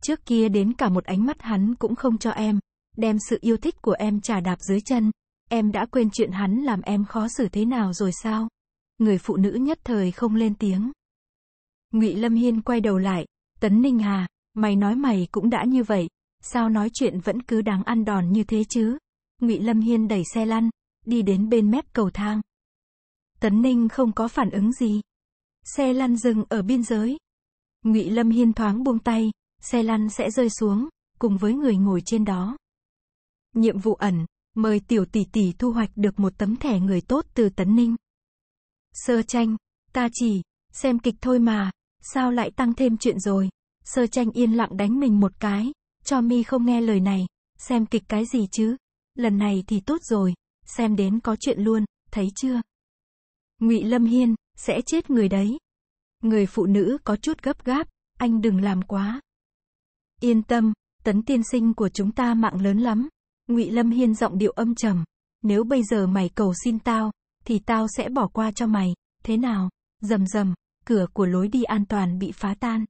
Trước kia đến cả một ánh mắt hắn cũng không cho em, đem sự yêu thích của em trả đạp dưới chân. Em đã quên chuyện hắn làm em khó xử thế nào rồi sao? Người phụ nữ nhất thời không lên tiếng. Ngụy Lâm Hiên quay đầu lại, Tấn Ninh Hà, mày nói mày cũng đã như vậy, sao nói chuyện vẫn cứ đáng ăn đòn như thế chứ? Ngụy Lâm Hiên đẩy xe lăn, đi đến bên mép cầu thang. Tấn Ninh không có phản ứng gì. Xe lăn dừng ở biên giới. Ngụy Lâm Hiên thoáng buông tay, xe lăn sẽ rơi xuống, cùng với người ngồi trên đó. Nhiệm vụ ẩn, mời tiểu tỷ tỷ thu hoạch được một tấm thẻ người tốt từ Tấn Ninh. Sơ tranh, ta chỉ, xem kịch thôi mà, sao lại tăng thêm chuyện rồi. Sơ tranh yên lặng đánh mình một cái, cho mi không nghe lời này, xem kịch cái gì chứ, lần này thì tốt rồi, xem đến có chuyện luôn, thấy chưa? Ngụy Lâm Hiên, sẽ chết người đấy. Người phụ nữ có chút gấp gáp, anh đừng làm quá. Yên tâm, tấn tiên sinh của chúng ta mạng lớn lắm. Ngụy Lâm Hiên giọng điệu âm trầm, nếu bây giờ mày cầu xin tao, thì tao sẽ bỏ qua cho mày, thế nào? Rầm rầm, cửa của lối đi an toàn bị phá tan.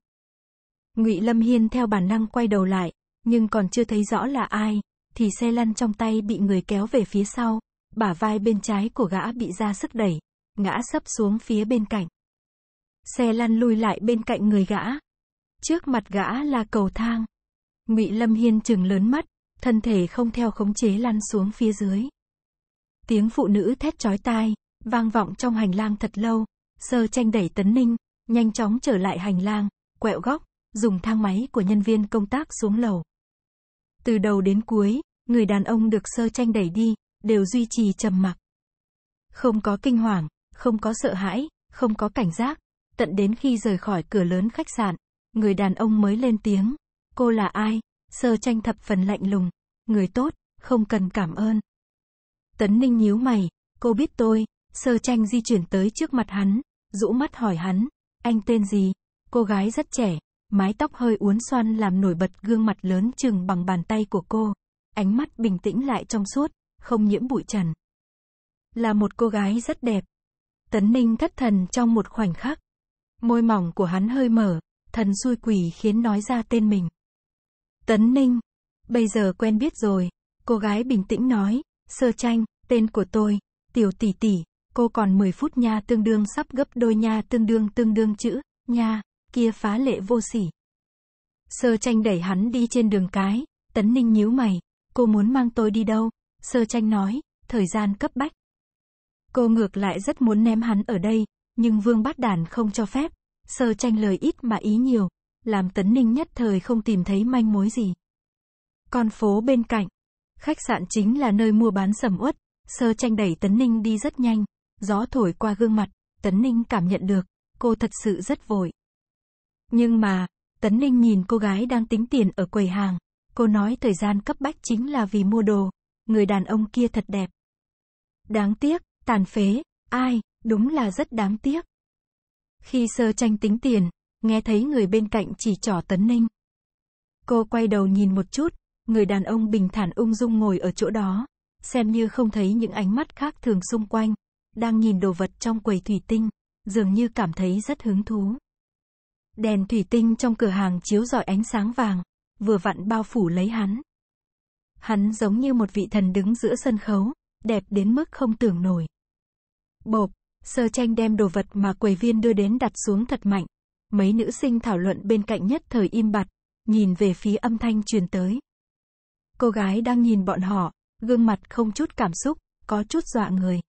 Ngụy Lâm Hiên theo bản năng quay đầu lại, nhưng còn chưa thấy rõ là ai, thì xe lăn trong tay bị người kéo về phía sau, bả vai bên trái của gã bị ra sức đẩy, ngã sấp xuống phía bên cạnh. Xe lăn lùi lại bên cạnh người gã. Trước mặt gã là cầu thang. Ngụy Lâm Hiên chừng lớn mắt, thân thể không theo khống chế lăn xuống phía dưới. Tiếng phụ nữ thét chói tai, vang vọng trong hành lang thật lâu, sơ tranh đẩy tấn ninh, nhanh chóng trở lại hành lang, quẹo góc, dùng thang máy của nhân viên công tác xuống lầu. Từ đầu đến cuối, người đàn ông được sơ tranh đẩy đi, đều duy trì trầm mặc. Không có kinh hoàng, không có sợ hãi, không có cảnh giác. Tận đến khi rời khỏi cửa lớn khách sạn, người đàn ông mới lên tiếng. Cô là ai? Sơ tranh thập phần lạnh lùng. Người tốt, không cần cảm ơn. Tấn Ninh nhíu mày, cô biết tôi. Sơ tranh di chuyển tới trước mặt hắn, rũ mắt hỏi hắn. Anh tên gì? Cô gái rất trẻ, mái tóc hơi uốn xoăn làm nổi bật gương mặt lớn chừng bằng bàn tay của cô. Ánh mắt bình tĩnh lại trong suốt, không nhiễm bụi trần. Là một cô gái rất đẹp. Tấn Ninh thất thần trong một khoảnh khắc. Môi mỏng của hắn hơi mở, thần xui quỷ khiến nói ra tên mình. Tấn Ninh. Bây giờ quen biết rồi, cô gái bình tĩnh nói, sơ tranh, tên của tôi, tiểu tỷ tỷ, cô còn 10 phút nha tương đương sắp gấp đôi nha tương đương tương đương chữ, nha kia phá lệ vô sỉ. Sơ tranh đẩy hắn đi trên đường cái, tấn ninh nhíu mày, cô muốn mang tôi đi đâu? Sơ tranh nói, thời gian cấp bách. Cô ngược lại rất muốn ném hắn ở đây, nhưng vương bát đàn không cho phép. Sơ tranh lời ít mà ý nhiều, làm tấn ninh nhất thời không tìm thấy manh mối gì. Con phố bên cạnh, khách sạn chính là nơi mua bán sầm uất, sơ tranh đẩy tấn ninh đi rất nhanh, gió thổi qua gương mặt, tấn ninh cảm nhận được, cô thật sự rất vội. Nhưng mà, Tấn Ninh nhìn cô gái đang tính tiền ở quầy hàng. Cô nói thời gian cấp bách chính là vì mua đồ. Người đàn ông kia thật đẹp. Đáng tiếc, tàn phế, ai, đúng là rất đáng tiếc. Khi sơ tranh tính tiền, nghe thấy người bên cạnh chỉ trỏ Tấn Ninh. Cô quay đầu nhìn một chút, người đàn ông bình thản ung dung ngồi ở chỗ đó, xem như không thấy những ánh mắt khác thường xung quanh, đang nhìn đồ vật trong quầy thủy tinh, dường như cảm thấy rất hứng thú. Đèn thủy tinh trong cửa hàng chiếu rọi ánh sáng vàng, vừa vặn bao phủ lấy hắn. Hắn giống như một vị thần đứng giữa sân khấu, đẹp đến mức không tưởng nổi. Bộp, sơ tranh đem đồ vật mà quầy viên đưa đến đặt xuống thật mạnh. Mấy nữ sinh thảo luận bên cạnh nhất thời im bặt, nhìn về phía âm thanh truyền tới. Cô gái đang nhìn bọn họ, gương mặt không chút cảm xúc, có chút dọa người.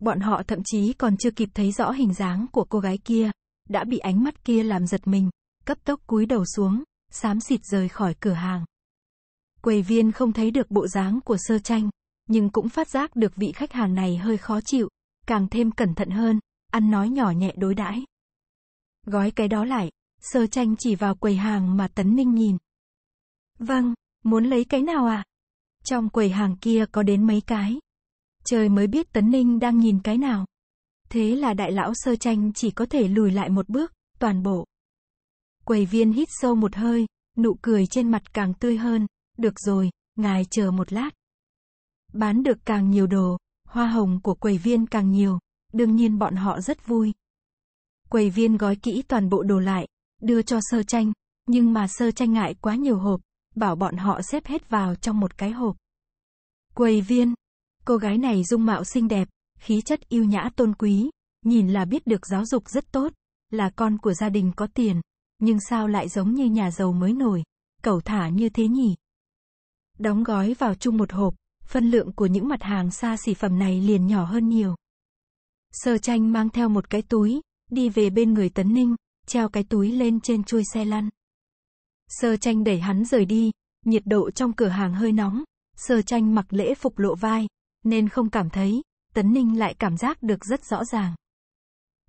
Bọn họ thậm chí còn chưa kịp thấy rõ hình dáng của cô gái kia, đã bị ánh mắt kia làm giật mình, cấp tốc cúi đầu xuống, xám xịt rời khỏi cửa hàng. Quầy viên không thấy được bộ dáng của sơ tranh, nhưng cũng phát giác được vị khách hàng này hơi khó chịu, càng thêm cẩn thận hơn, ăn nói nhỏ nhẹ đối đãi. Gói cái đó lại, sơ tranh chỉ vào quầy hàng mà Tấn Ninh nhìn. Vâng, muốn lấy cái nào à? Trong quầy hàng kia có đến mấy cái. Trời mới biết Tấn Ninh đang nhìn cái nào. Thế là đại lão sơ tranh chỉ có thể lùi lại một bước, toàn bộ. Quầy viên hít sâu một hơi, nụ cười trên mặt càng tươi hơn. Được rồi, ngài chờ một lát. Bán được càng nhiều đồ, hoa hồng của quầy viên càng nhiều, đương nhiên bọn họ rất vui. Quầy viên gói kỹ toàn bộ đồ lại, đưa cho sơ tranh, nhưng mà sơ tranh ngại quá nhiều hộp, bảo bọn họ xếp hết vào trong một cái hộp. Quầy viên, cô gái này dung mạo xinh đẹp, khí chất yêu nhã tôn quý, nhìn là biết được giáo dục rất tốt, là con của gia đình có tiền, nhưng sao lại giống như nhà giàu mới nổi, cẩu thả như thế nhỉ? Đóng gói vào chung một hộp, phân lượng của những mặt hàng xa xỉ phẩm này liền nhỏ hơn nhiều. Sơ tranh mang theo một cái túi, đi về bên người Tấn Ninh, treo cái túi lên trên chuôi xe lăn. Sơ tranh đẩy hắn rời đi, nhiệt độ trong cửa hàng hơi nóng, sơ tranh mặc lễ phục lộ vai, nên không cảm thấy, Tấn Ninh lại cảm giác được rất rõ ràng.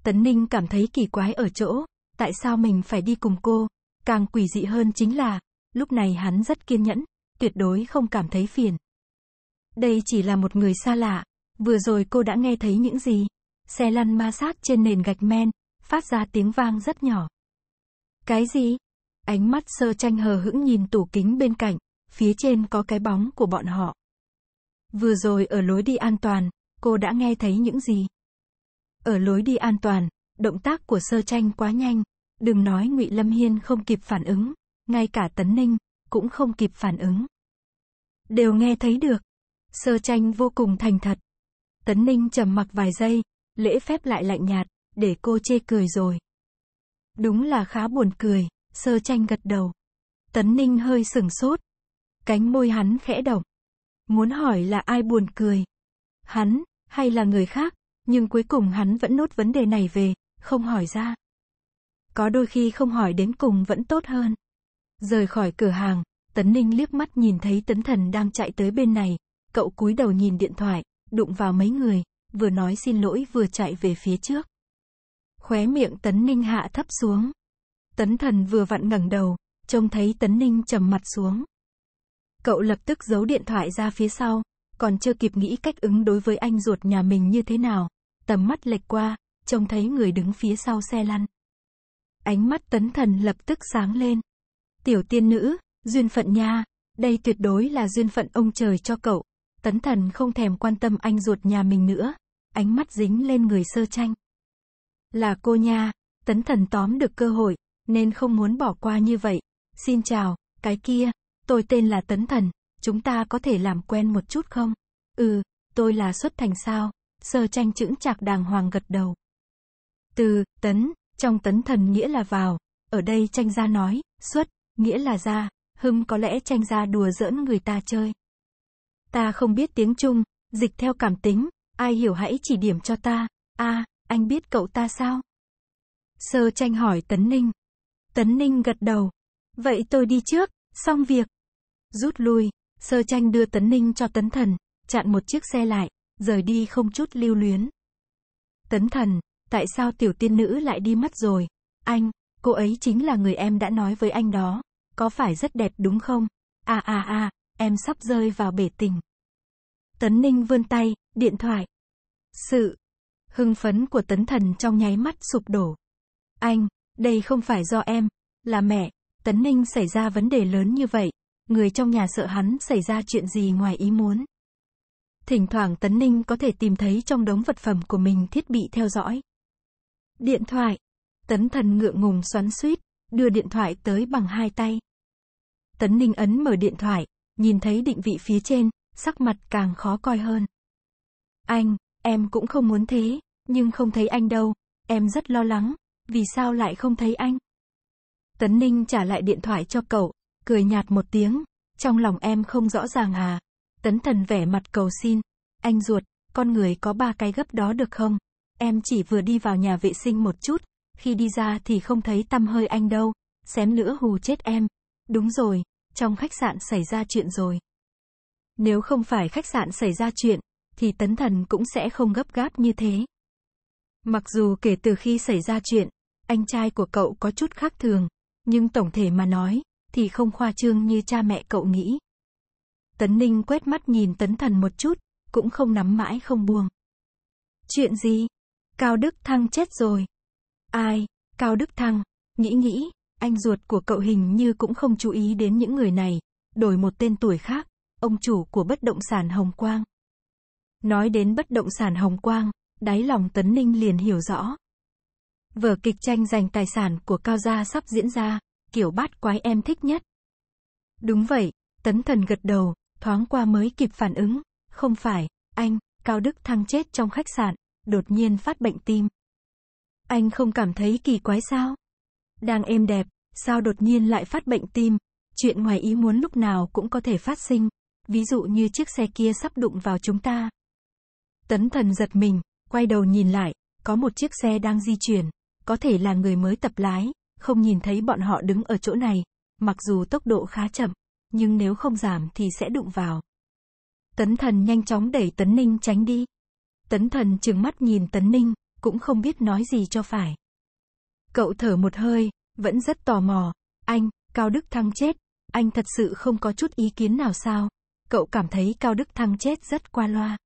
Tấn Ninh cảm thấy kỳ quái ở chỗ, tại sao mình phải đi cùng cô? Càng quỷ dị hơn chính là, lúc này hắn rất kiên nhẫn, tuyệt đối không cảm thấy phiền. Đây chỉ là một người xa lạ, vừa rồi cô đã nghe thấy những gì? Xe lăn ma sát trên nền gạch men, phát ra tiếng vang rất nhỏ. Cái gì? Ánh mắt sơ tranh hờ hững nhìn tủ kính bên cạnh, phía trên có cái bóng của bọn họ. Vừa rồi ở lối đi an toàn, cô đã nghe thấy những gì? Ở lối đi an toàn, động tác của sơ tranh quá nhanh, đừng nói ngụy Lâm Hiên không kịp phản ứng, ngay cả Tấn Ninh, cũng không kịp phản ứng. Đều nghe thấy được. Sơ tranh vô cùng thành thật. Tấn Ninh trầm mặc vài giây, lễ phép lại lạnh nhạt, để cô chê cười rồi. Đúng là khá buồn cười, sơ tranh gật đầu. Tấn Ninh hơi sửng sốt. Cánh môi hắn khẽ động. Muốn hỏi là ai buồn cười. Hắn, hay là người khác, nhưng cuối cùng hắn vẫn nốt vấn đề này về, không hỏi ra. Có đôi khi không hỏi đến cùng vẫn tốt hơn. Rời khỏi cửa hàng, Tấn Ninh liếc mắt nhìn thấy Tấn Thần đang chạy tới bên này, cậu cúi đầu nhìn điện thoại, đụng vào mấy người, vừa nói xin lỗi vừa chạy về phía trước. Khóe miệng Tấn Ninh hạ thấp xuống. Tấn Thần vừa vặn ngẩng đầu, trông thấy Tấn Ninh trầm mặt xuống. Cậu lập tức giấu điện thoại ra phía sau, còn chưa kịp nghĩ cách ứng đối với anh ruột nhà mình như thế nào. Tầm mắt lệch qua, trông thấy người đứng phía sau xe lăn. Ánh mắt tấn thần lập tức sáng lên. Tiểu tiên nữ, duyên phận nha, đây tuyệt đối là duyên phận ông trời cho cậu. Tấn thần không thèm quan tâm anh ruột nhà mình nữa, ánh mắt dính lên người sơ tranh. Là cô nha, tấn thần tóm được cơ hội, nên không muốn bỏ qua như vậy. Xin chào, cái kia, tôi tên là Tấn Thần chúng ta có thể làm quen một chút không? Ừ, tôi là xuất thành sao? Sơ tranh chững chạc đàng hoàng gật đầu. Từ, tấn, trong tấn thần nghĩa là vào, ở đây tranh gia nói, xuất, nghĩa là ra, hưng có lẽ tranh gia đùa giỡn người ta chơi. Ta không biết tiếng Trung, dịch theo cảm tính, ai hiểu hãy chỉ điểm cho ta, a anh biết cậu ta sao? Sơ tranh hỏi Tấn Ninh. Tấn Ninh gật đầu. Vậy tôi đi trước, xong việc. Rút lui, Sơ tranh đưa Tấn Ninh cho Tấn Thần, chặn một chiếc xe lại, rời đi không chút lưu luyến. Tấn Thần, tại sao tiểu tiên nữ lại đi mất rồi? Anh, cô ấy chính là người em đã nói với anh đó. Có phải rất đẹp đúng không? À à à, em sắp rơi vào bể tình. Tấn Ninh vươn tay, điện thoại. Sự hưng phấn của Tấn Thần trong nháy mắt sụp đổ. Anh, đây không phải do em, là mẹ. Tấn Ninh xảy ra vấn đề lớn như vậy, người trong nhà sợ hắn xảy ra chuyện gì ngoài ý muốn. Thỉnh thoảng Tấn Ninh có thể tìm thấy trong đống vật phẩm của mình thiết bị theo dõi. Điện thoại. Tấn thần ngượng ngùng xoắn suýt, đưa điện thoại tới bằng hai tay. Tấn Ninh ấn mở điện thoại, nhìn thấy định vị phía trên, sắc mặt càng khó coi hơn. Anh, em cũng không muốn thế, nhưng không thấy anh đâu, em rất lo lắng, vì sao lại không thấy anh? Tấn Ninh trả lại điện thoại cho cậu, cười nhạt một tiếng, trong lòng em không rõ ràng à. Tấn thần vẻ mặt cầu xin, anh ruột, con người có ba cái gấp đó được không? Em chỉ vừa đi vào nhà vệ sinh một chút, khi đi ra thì không thấy tâm hơi anh đâu, xém nữa hù chết em. Đúng rồi, trong khách sạn xảy ra chuyện rồi. Nếu không phải khách sạn xảy ra chuyện, thì tấn thần cũng sẽ không gấp gáp như thế. Mặc dù kể từ khi xảy ra chuyện, anh trai của cậu có chút khác thường, nhưng tổng thể mà nói, thì không khoa trương như cha mẹ cậu nghĩ. Tấn Ninh quét mắt nhìn Tấn Thần một chút, cũng không nắm mãi không buông. Chuyện gì? Cao Đức Thăng chết rồi. Ai? Cao Đức Thăng. Nghĩ nghĩ, anh ruột của cậu hình như cũng không chú ý đến những người này, đổi một tên tuổi khác, ông chủ của bất động sản Hồng Quang. Nói đến bất động sản Hồng Quang, đáy lòng Tấn Ninh liền hiểu rõ. Vở kịch tranh giành tài sản của Cao Gia sắp diễn ra, kiểu bát quái em thích nhất. Đúng vậy, tấn thần gật đầu, thoáng qua mới kịp phản ứng, không phải, anh, Cao Đức Thăng chết trong khách sạn, đột nhiên phát bệnh tim. Anh không cảm thấy kỳ quái sao? Đang êm đẹp, sao đột nhiên lại phát bệnh tim? Chuyện ngoài ý muốn lúc nào cũng có thể phát sinh, ví dụ như chiếc xe kia sắp đụng vào chúng ta. Tấn thần giật mình, quay đầu nhìn lại, có một chiếc xe đang di chuyển, có thể là người mới tập lái, không nhìn thấy bọn họ đứng ở chỗ này, mặc dù tốc độ khá chậm, nhưng nếu không giảm thì sẽ đụng vào. Tấn thần nhanh chóng đẩy Tấn Ninh tránh đi. Tấn thần trừng mắt nhìn Tấn Ninh, cũng không biết nói gì cho phải. Cậu thở một hơi, vẫn rất tò mò. Anh, Cao Đức Thăng chết, anh thật sự không có chút ý kiến nào sao? Cậu cảm thấy Cao Đức Thăng chết rất qua loa.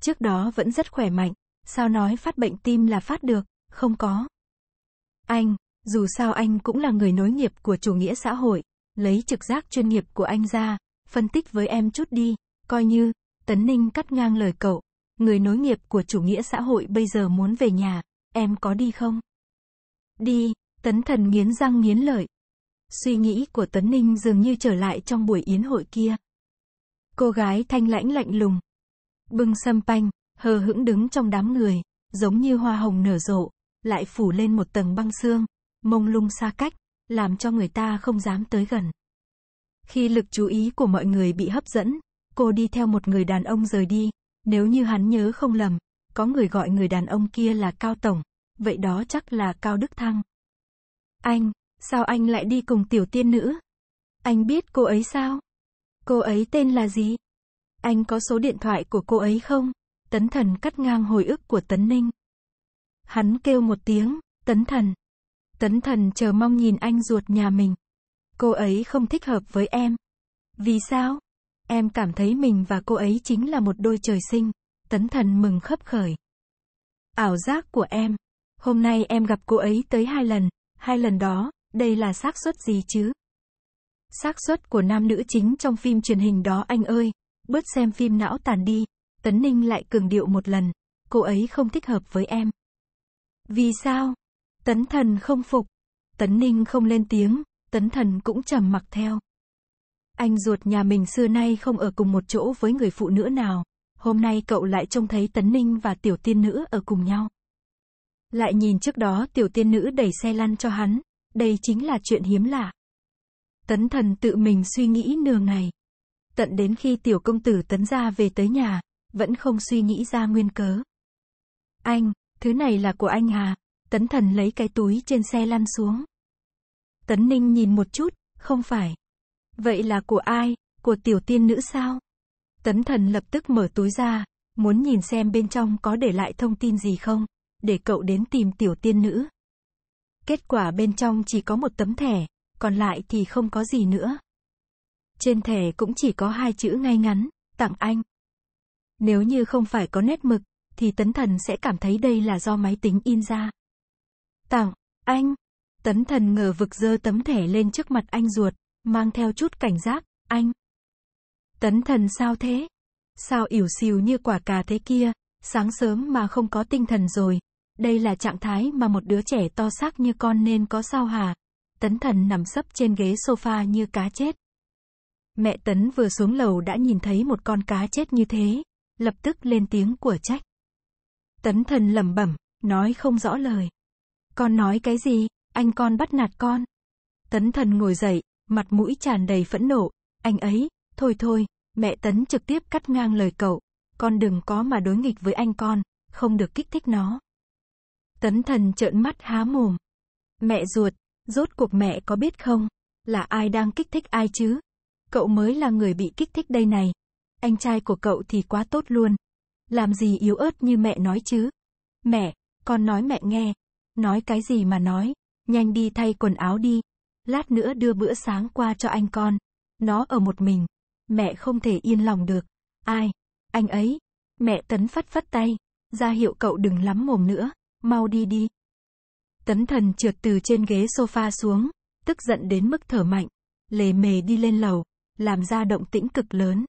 Trước đó vẫn rất khỏe mạnh, sao nói phát bệnh tim là phát được, không có. Anh, dù sao anh cũng là người nối nghiệp của chủ nghĩa xã hội, lấy trực giác chuyên nghiệp của anh ra, phân tích với em chút đi, coi như, Tấn Ninh cắt ngang lời cậu, người nối nghiệp của chủ nghĩa xã hội bây giờ muốn về nhà, em có đi không? Đi, Tấn Thần nghiến răng nghiến lợi. Suy nghĩ của Tấn Ninh dường như trở lại trong buổi yến hội kia. Cô gái thanh lãnh lạnh lùng. Bưng sâm panh, hờ hững đứng trong đám người, giống như hoa hồng nở rộ, lại phủ lên một tầng băng xương mông lung xa cách, làm cho người ta không dám tới gần. Khi lực chú ý của mọi người bị hấp dẫn, cô đi theo một người đàn ông rời đi, nếu như hắn nhớ không lầm, có người gọi người đàn ông kia là Cao Tổng, vậy đó chắc là Cao Đức Thăng. Anh, sao anh lại đi cùng tiểu tiên nữ? Anh biết cô ấy sao? Cô ấy tên là gì? Anh có số điện thoại của cô ấy không? Tấn thần cắt ngang hồi ức của Tấn Ninh. Hắn kêu một tiếng, Tấn thần, Tấn thần chờ mong nhìn anh ruột nhà mình. Cô ấy không thích hợp với em. Vì sao? Em cảm thấy mình và cô ấy chính là một đôi trời sinh. Tấn thần mừng khấp khởi. Ảo giác của em. Hôm nay em gặp cô ấy tới hai lần. Hai lần đó, đây là xác suất gì chứ? xác suất của nam nữ chính trong phim truyền hình đó anh ơi. Bớt xem phim não tàn đi. Tấn Ninh lại cường điệu một lần. Cô ấy không thích hợp với em. Vì sao? Tấn thần không phục. Tấn ninh không lên tiếng, tấn thần cũng trầm mặc theo. Anh ruột nhà mình xưa nay không ở cùng một chỗ với người phụ nữ nào. Hôm nay cậu lại trông thấy tấn ninh và tiểu tiên nữ ở cùng nhau. Lại nhìn trước đó tiểu tiên nữ đẩy xe lăn cho hắn. Đây chính là chuyện hiếm lạ. Tấn thần tự mình suy nghĩ nửa ngày. Tận đến khi tiểu công tử tấn ra về tới nhà, vẫn không suy nghĩ ra nguyên cớ. Anh, thứ này là của anh hà Tấn thần lấy cái túi trên xe lăn xuống. Tấn ninh nhìn một chút, không phải. Vậy là của ai, của tiểu tiên nữ sao? Tấn thần lập tức mở túi ra, muốn nhìn xem bên trong có để lại thông tin gì không, để cậu đến tìm tiểu tiên nữ. Kết quả bên trong chỉ có một tấm thẻ, còn lại thì không có gì nữa. Trên thẻ cũng chỉ có hai chữ ngay ngắn, tặng anh. Nếu như không phải có nét mực, thì tấn thần sẽ cảm thấy đây là do máy tính in ra. Tặng, anh. Tấn thần ngờ vực dơ tấm thẻ lên trước mặt anh ruột, mang theo chút cảnh giác, anh. Tấn thần sao thế? Sao ỉu xìu như quả cà thế kia, sáng sớm mà không có tinh thần rồi. Đây là trạng thái mà một đứa trẻ to xác như con nên có sao hả? Tấn thần nằm sấp trên ghế sofa như cá chết. Mẹ Tấn vừa xuống lầu đã nhìn thấy một con cá chết như thế, lập tức lên tiếng của trách. Tấn thần lẩm bẩm, nói không rõ lời. Con nói cái gì? Anh con bắt nạt con. Tấn thần ngồi dậy, mặt mũi tràn đầy phẫn nộ. Anh ấy, thôi thôi, mẹ Tấn trực tiếp cắt ngang lời cậu. Con đừng có mà đối nghịch với anh con, không được kích thích nó. Tấn thần trợn mắt há mồm. Mẹ ruột, rốt cuộc mẹ có biết không? Là ai đang kích thích ai chứ? Cậu mới là người bị kích thích đây này. Anh trai của cậu thì quá tốt luôn. Làm gì yếu ớt như mẹ nói chứ? Mẹ, con nói mẹ nghe, Nói cái gì mà nói, nhanh đi thay quần áo đi. Lát nữa đưa bữa sáng qua cho anh con. Nó ở một mình. Mẹ không thể yên lòng được. Ai? Anh ấy. Mẹ Tấn phất phất tay. ra hiệu cậu đừng lắm mồm nữa. Mau đi đi. Tấn thần trượt từ trên ghế sofa xuống. Tức giận đến mức thở mạnh. Lề mề đi lên lầu. Làm ra động tĩnh cực lớn.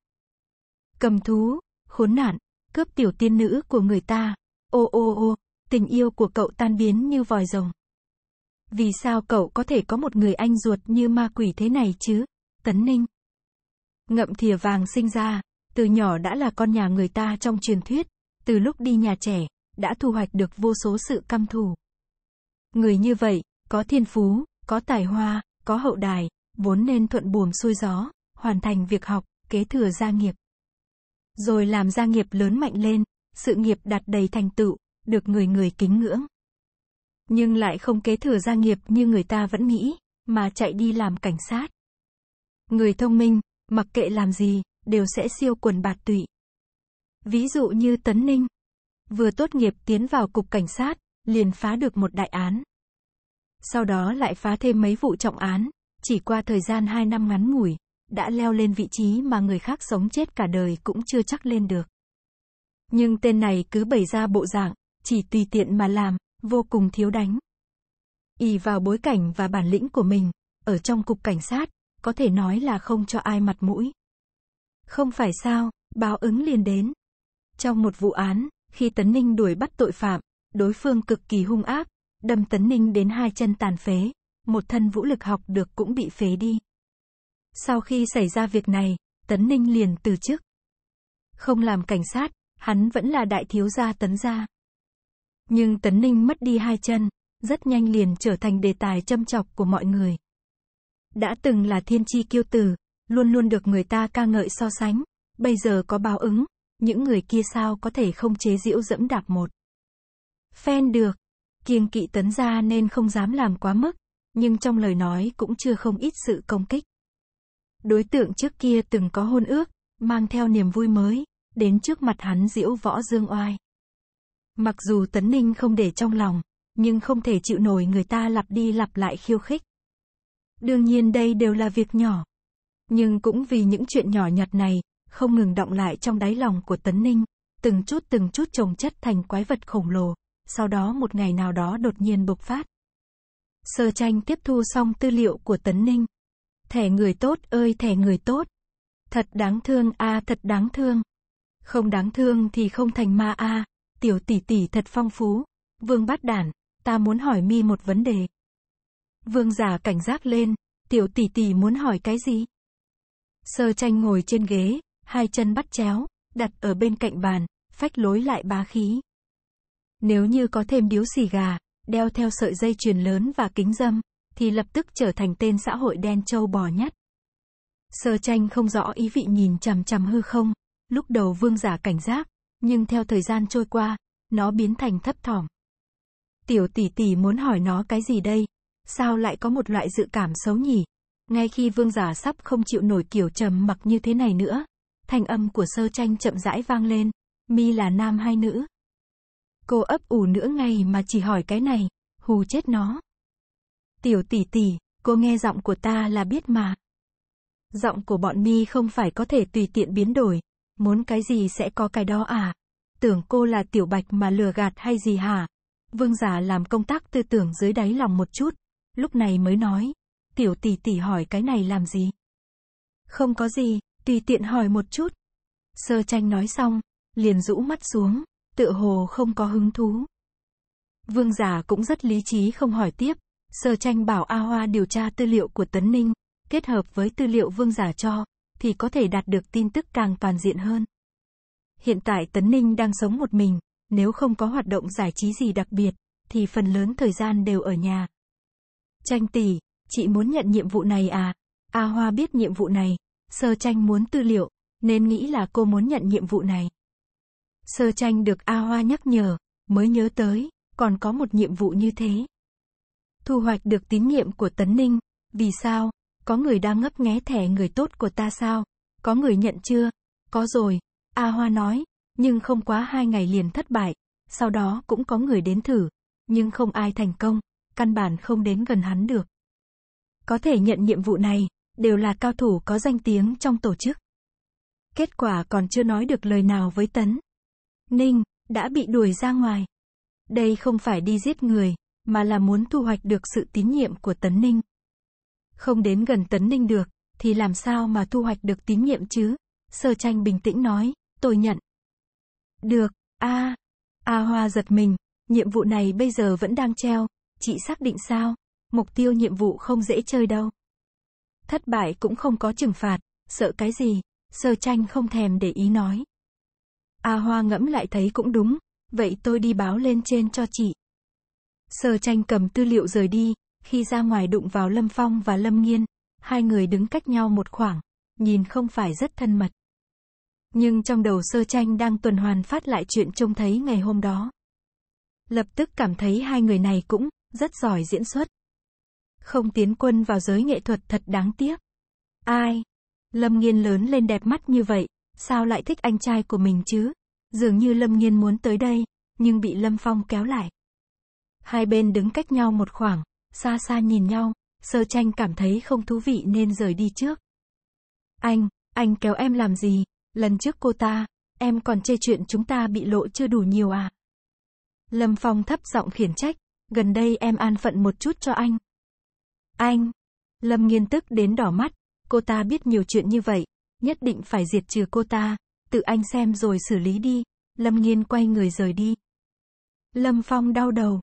Cầm thú. Khốn nạn. Cướp tiểu tiên nữ của người ta. Ô ô ô tình yêu của cậu tan biến như vòi rồng. Vì sao cậu có thể có một người anh ruột như ma quỷ thế này chứ? Tấn Ninh. Ngậm thìa vàng sinh ra, từ nhỏ đã là con nhà người ta trong truyền thuyết, từ lúc đi nhà trẻ, đã thu hoạch được vô số sự căm thù. Người như vậy, có thiên phú, có tài hoa, có hậu đài, vốn nên thuận buồm xuôi gió, hoàn thành việc học, kế thừa gia nghiệp. Rồi làm gia nghiệp lớn mạnh lên, sự nghiệp đạt đầy thành tựu, được người người kính ngưỡng. Nhưng lại không kế thừa gia nghiệp như người ta vẫn nghĩ, mà chạy đi làm cảnh sát. Người thông minh, mặc kệ làm gì, đều sẽ siêu quần bạt tụy. Ví dụ như Tấn Ninh, vừa tốt nghiệp tiến vào cục cảnh sát, liền phá được một đại án. Sau đó lại phá thêm mấy vụ trọng án, chỉ qua thời gian 2 năm ngắn ngủi, đã leo lên vị trí mà người khác sống chết cả đời cũng chưa chắc lên được. Nhưng tên này cứ bày ra bộ dạng, chỉ tùy tiện mà làm, vô cùng thiếu đánh. Y vào bối cảnh và bản lĩnh của mình, ở trong cục cảnh sát, có thể nói là không cho ai mặt mũi. Không phải sao, báo ứng liền đến. Trong một vụ án, khi Tấn Ninh đuổi bắt tội phạm, đối phương cực kỳ hung ác, đâm Tấn Ninh đến hai chân tàn phế, một thân vũ lực học được cũng bị phế đi. Sau khi xảy ra việc này, Tấn Ninh liền từ chức. Không làm cảnh sát, hắn vẫn là đại thiếu gia Tấn gia. Nhưng Tấn Ninh mất đi hai chân, rất nhanh liền trở thành đề tài châm chọc của mọi người. Đã từng là thiên chi kiêu tử, luôn luôn được người ta ca ngợi so sánh, bây giờ có báo ứng, những người kia sao có thể không chế diễu dẫm đạp một. Phen được, kiêng kỵ tấn ra nên không dám làm quá mức, nhưng trong lời nói cũng chưa không ít sự công kích. Đối tượng trước kia từng có hôn ước, mang theo niềm vui mới, đến trước mặt hắn diễu võ dương oai. Mặc dù Tấn Ninh không để trong lòng, nhưng không thể chịu nổi người ta lặp đi lặp lại khiêu khích. Đương nhiên đây đều là việc nhỏ. Nhưng cũng vì những chuyện nhỏ nhặt này, không ngừng động lại trong đáy lòng của Tấn Ninh, từng chút từng chút trồng chất thành quái vật khổng lồ, sau đó một ngày nào đó đột nhiên bộc phát. Sơ tranh tiếp thu xong tư liệu của Tấn Ninh. Thẻ người tốt ơi thẻ người tốt. Thật đáng thương a thật đáng thương. Không đáng thương thì không thành ma a tiểu tỷ tỷ thật phong phú. Vương bát đản, ta muốn hỏi mi một vấn đề. Vương giả cảnh giác lên, tiểu tỷ tỷ muốn hỏi cái gì? Sơ tranh ngồi trên ghế, hai chân bắt chéo, đặt ở bên cạnh bàn, phách lối lại bá khí. Nếu như có thêm điếu xì gà, đeo theo sợi dây chuyền lớn và kính dâm, thì lập tức trở thành tên xã hội đen châu bò nhất. Sơ tranh không rõ ý vị nhìn chằm chằm hư không, lúc đầu vương giả cảnh giác, nhưng theo thời gian trôi qua, nó biến thành thấp thỏm. Tiểu tỷ tỷ muốn hỏi nó cái gì đây? Sao lại có một loại dự cảm xấu nhỉ? Ngay khi vương giả sắp không chịu nổi kiểu trầm mặc như thế này nữa, thanh âm của sơ tranh chậm rãi vang lên, mi là nam hay nữ? Cô ấp ủ nữa ngày mà chỉ hỏi cái này, hù chết nó. Tiểu tỷ tỷ, cô nghe giọng của ta là biết mà. Giọng của bọn mi không phải có thể tùy tiện biến đổi, muốn cái gì sẽ có cái đó à? Tưởng cô là tiểu bạch mà lừa gạt hay gì hả? Vương giả làm công tác tư tưởng dưới đáy lòng một chút, lúc này mới nói, tiểu tỷ tỷ hỏi cái này làm gì? Không có gì, tùy tiện hỏi một chút. Sơ tranh nói xong, liền rũ mắt xuống, tựa hồ không có hứng thú. Vương giả cũng rất lý trí không hỏi tiếp, sơ tranh bảo A Hoa điều tra tư liệu của Tấn Ninh, kết hợp với tư liệu vương giả cho, thì có thể đạt được tin tức càng toàn diện hơn. Hiện tại Tấn Ninh đang sống một mình, nếu không có hoạt động giải trí gì đặc biệt, thì phần lớn thời gian đều ở nhà. Tranh tỷ, chị muốn nhận nhiệm vụ này à? A Hoa biết nhiệm vụ này, Sơ Tranh muốn tư liệu, nên nghĩ là cô muốn nhận nhiệm vụ này. Sơ Tranh được A Hoa nhắc nhở, mới nhớ tới, còn có một nhiệm vụ như thế. Thu hoạch được tín nhiệm của Tấn Ninh, vì sao? Có người đang ngấp nghé thẻ người tốt của ta sao? Có người nhận chưa? Có rồi. A Hoa nói, nhưng không quá hai ngày liền thất bại. Sau đó cũng có người đến thử, nhưng không ai thành công, căn bản không đến gần hắn được. Có thể nhận nhiệm vụ này, đều là cao thủ có danh tiếng trong tổ chức. Kết quả còn chưa nói được lời nào với Tấn. Ninh, đã bị đuổi ra ngoài. Đây không phải đi giết người, mà là muốn thu hoạch được sự tín nhiệm của Tấn Ninh không đến gần Tấn Ninh được, thì làm sao mà thu hoạch được tín nhiệm chứ? Sơ tranh bình tĩnh nói, tôi nhận. Được, a à, A Hoa giật mình, nhiệm vụ này bây giờ vẫn đang treo, chị xác định sao? Mục tiêu nhiệm vụ không dễ chơi đâu. Thất bại cũng không có trừng phạt, sợ cái gì? Sơ tranh không thèm để ý nói. A Hoa ngẫm lại thấy cũng đúng, vậy tôi đi báo lên trên cho chị. Sơ tranh cầm tư liệu rời đi, khi ra ngoài đụng vào Lâm Phong và Lâm Nghiên, hai người đứng cách nhau một khoảng, nhìn không phải rất thân mật. Nhưng trong đầu sơ tranh đang tuần hoàn phát lại chuyện trông thấy ngày hôm đó. Lập tức cảm thấy hai người này cũng rất giỏi diễn xuất. Không tiến quân vào giới nghệ thuật thật đáng tiếc. Ai? Lâm Nghiên lớn lên đẹp mắt như vậy, sao lại thích anh trai của mình chứ? Dường như Lâm Nghiên muốn tới đây, nhưng bị Lâm Phong kéo lại. Hai bên đứng cách nhau một khoảng, xa xa nhìn nhau, sơ tranh cảm thấy không thú vị nên rời đi trước. Anh, anh kéo em làm gì, lần trước cô ta, em còn chê chuyện chúng ta bị lộ chưa đủ nhiều à? Lâm Phong thấp giọng khiển trách, gần đây em an phận một chút cho anh. Anh, Lâm nghiên tức đến đỏ mắt, cô ta biết nhiều chuyện như vậy, nhất định phải diệt trừ cô ta, tự anh xem rồi xử lý đi. Lâm nghiên quay người rời đi. Lâm Phong đau đầu,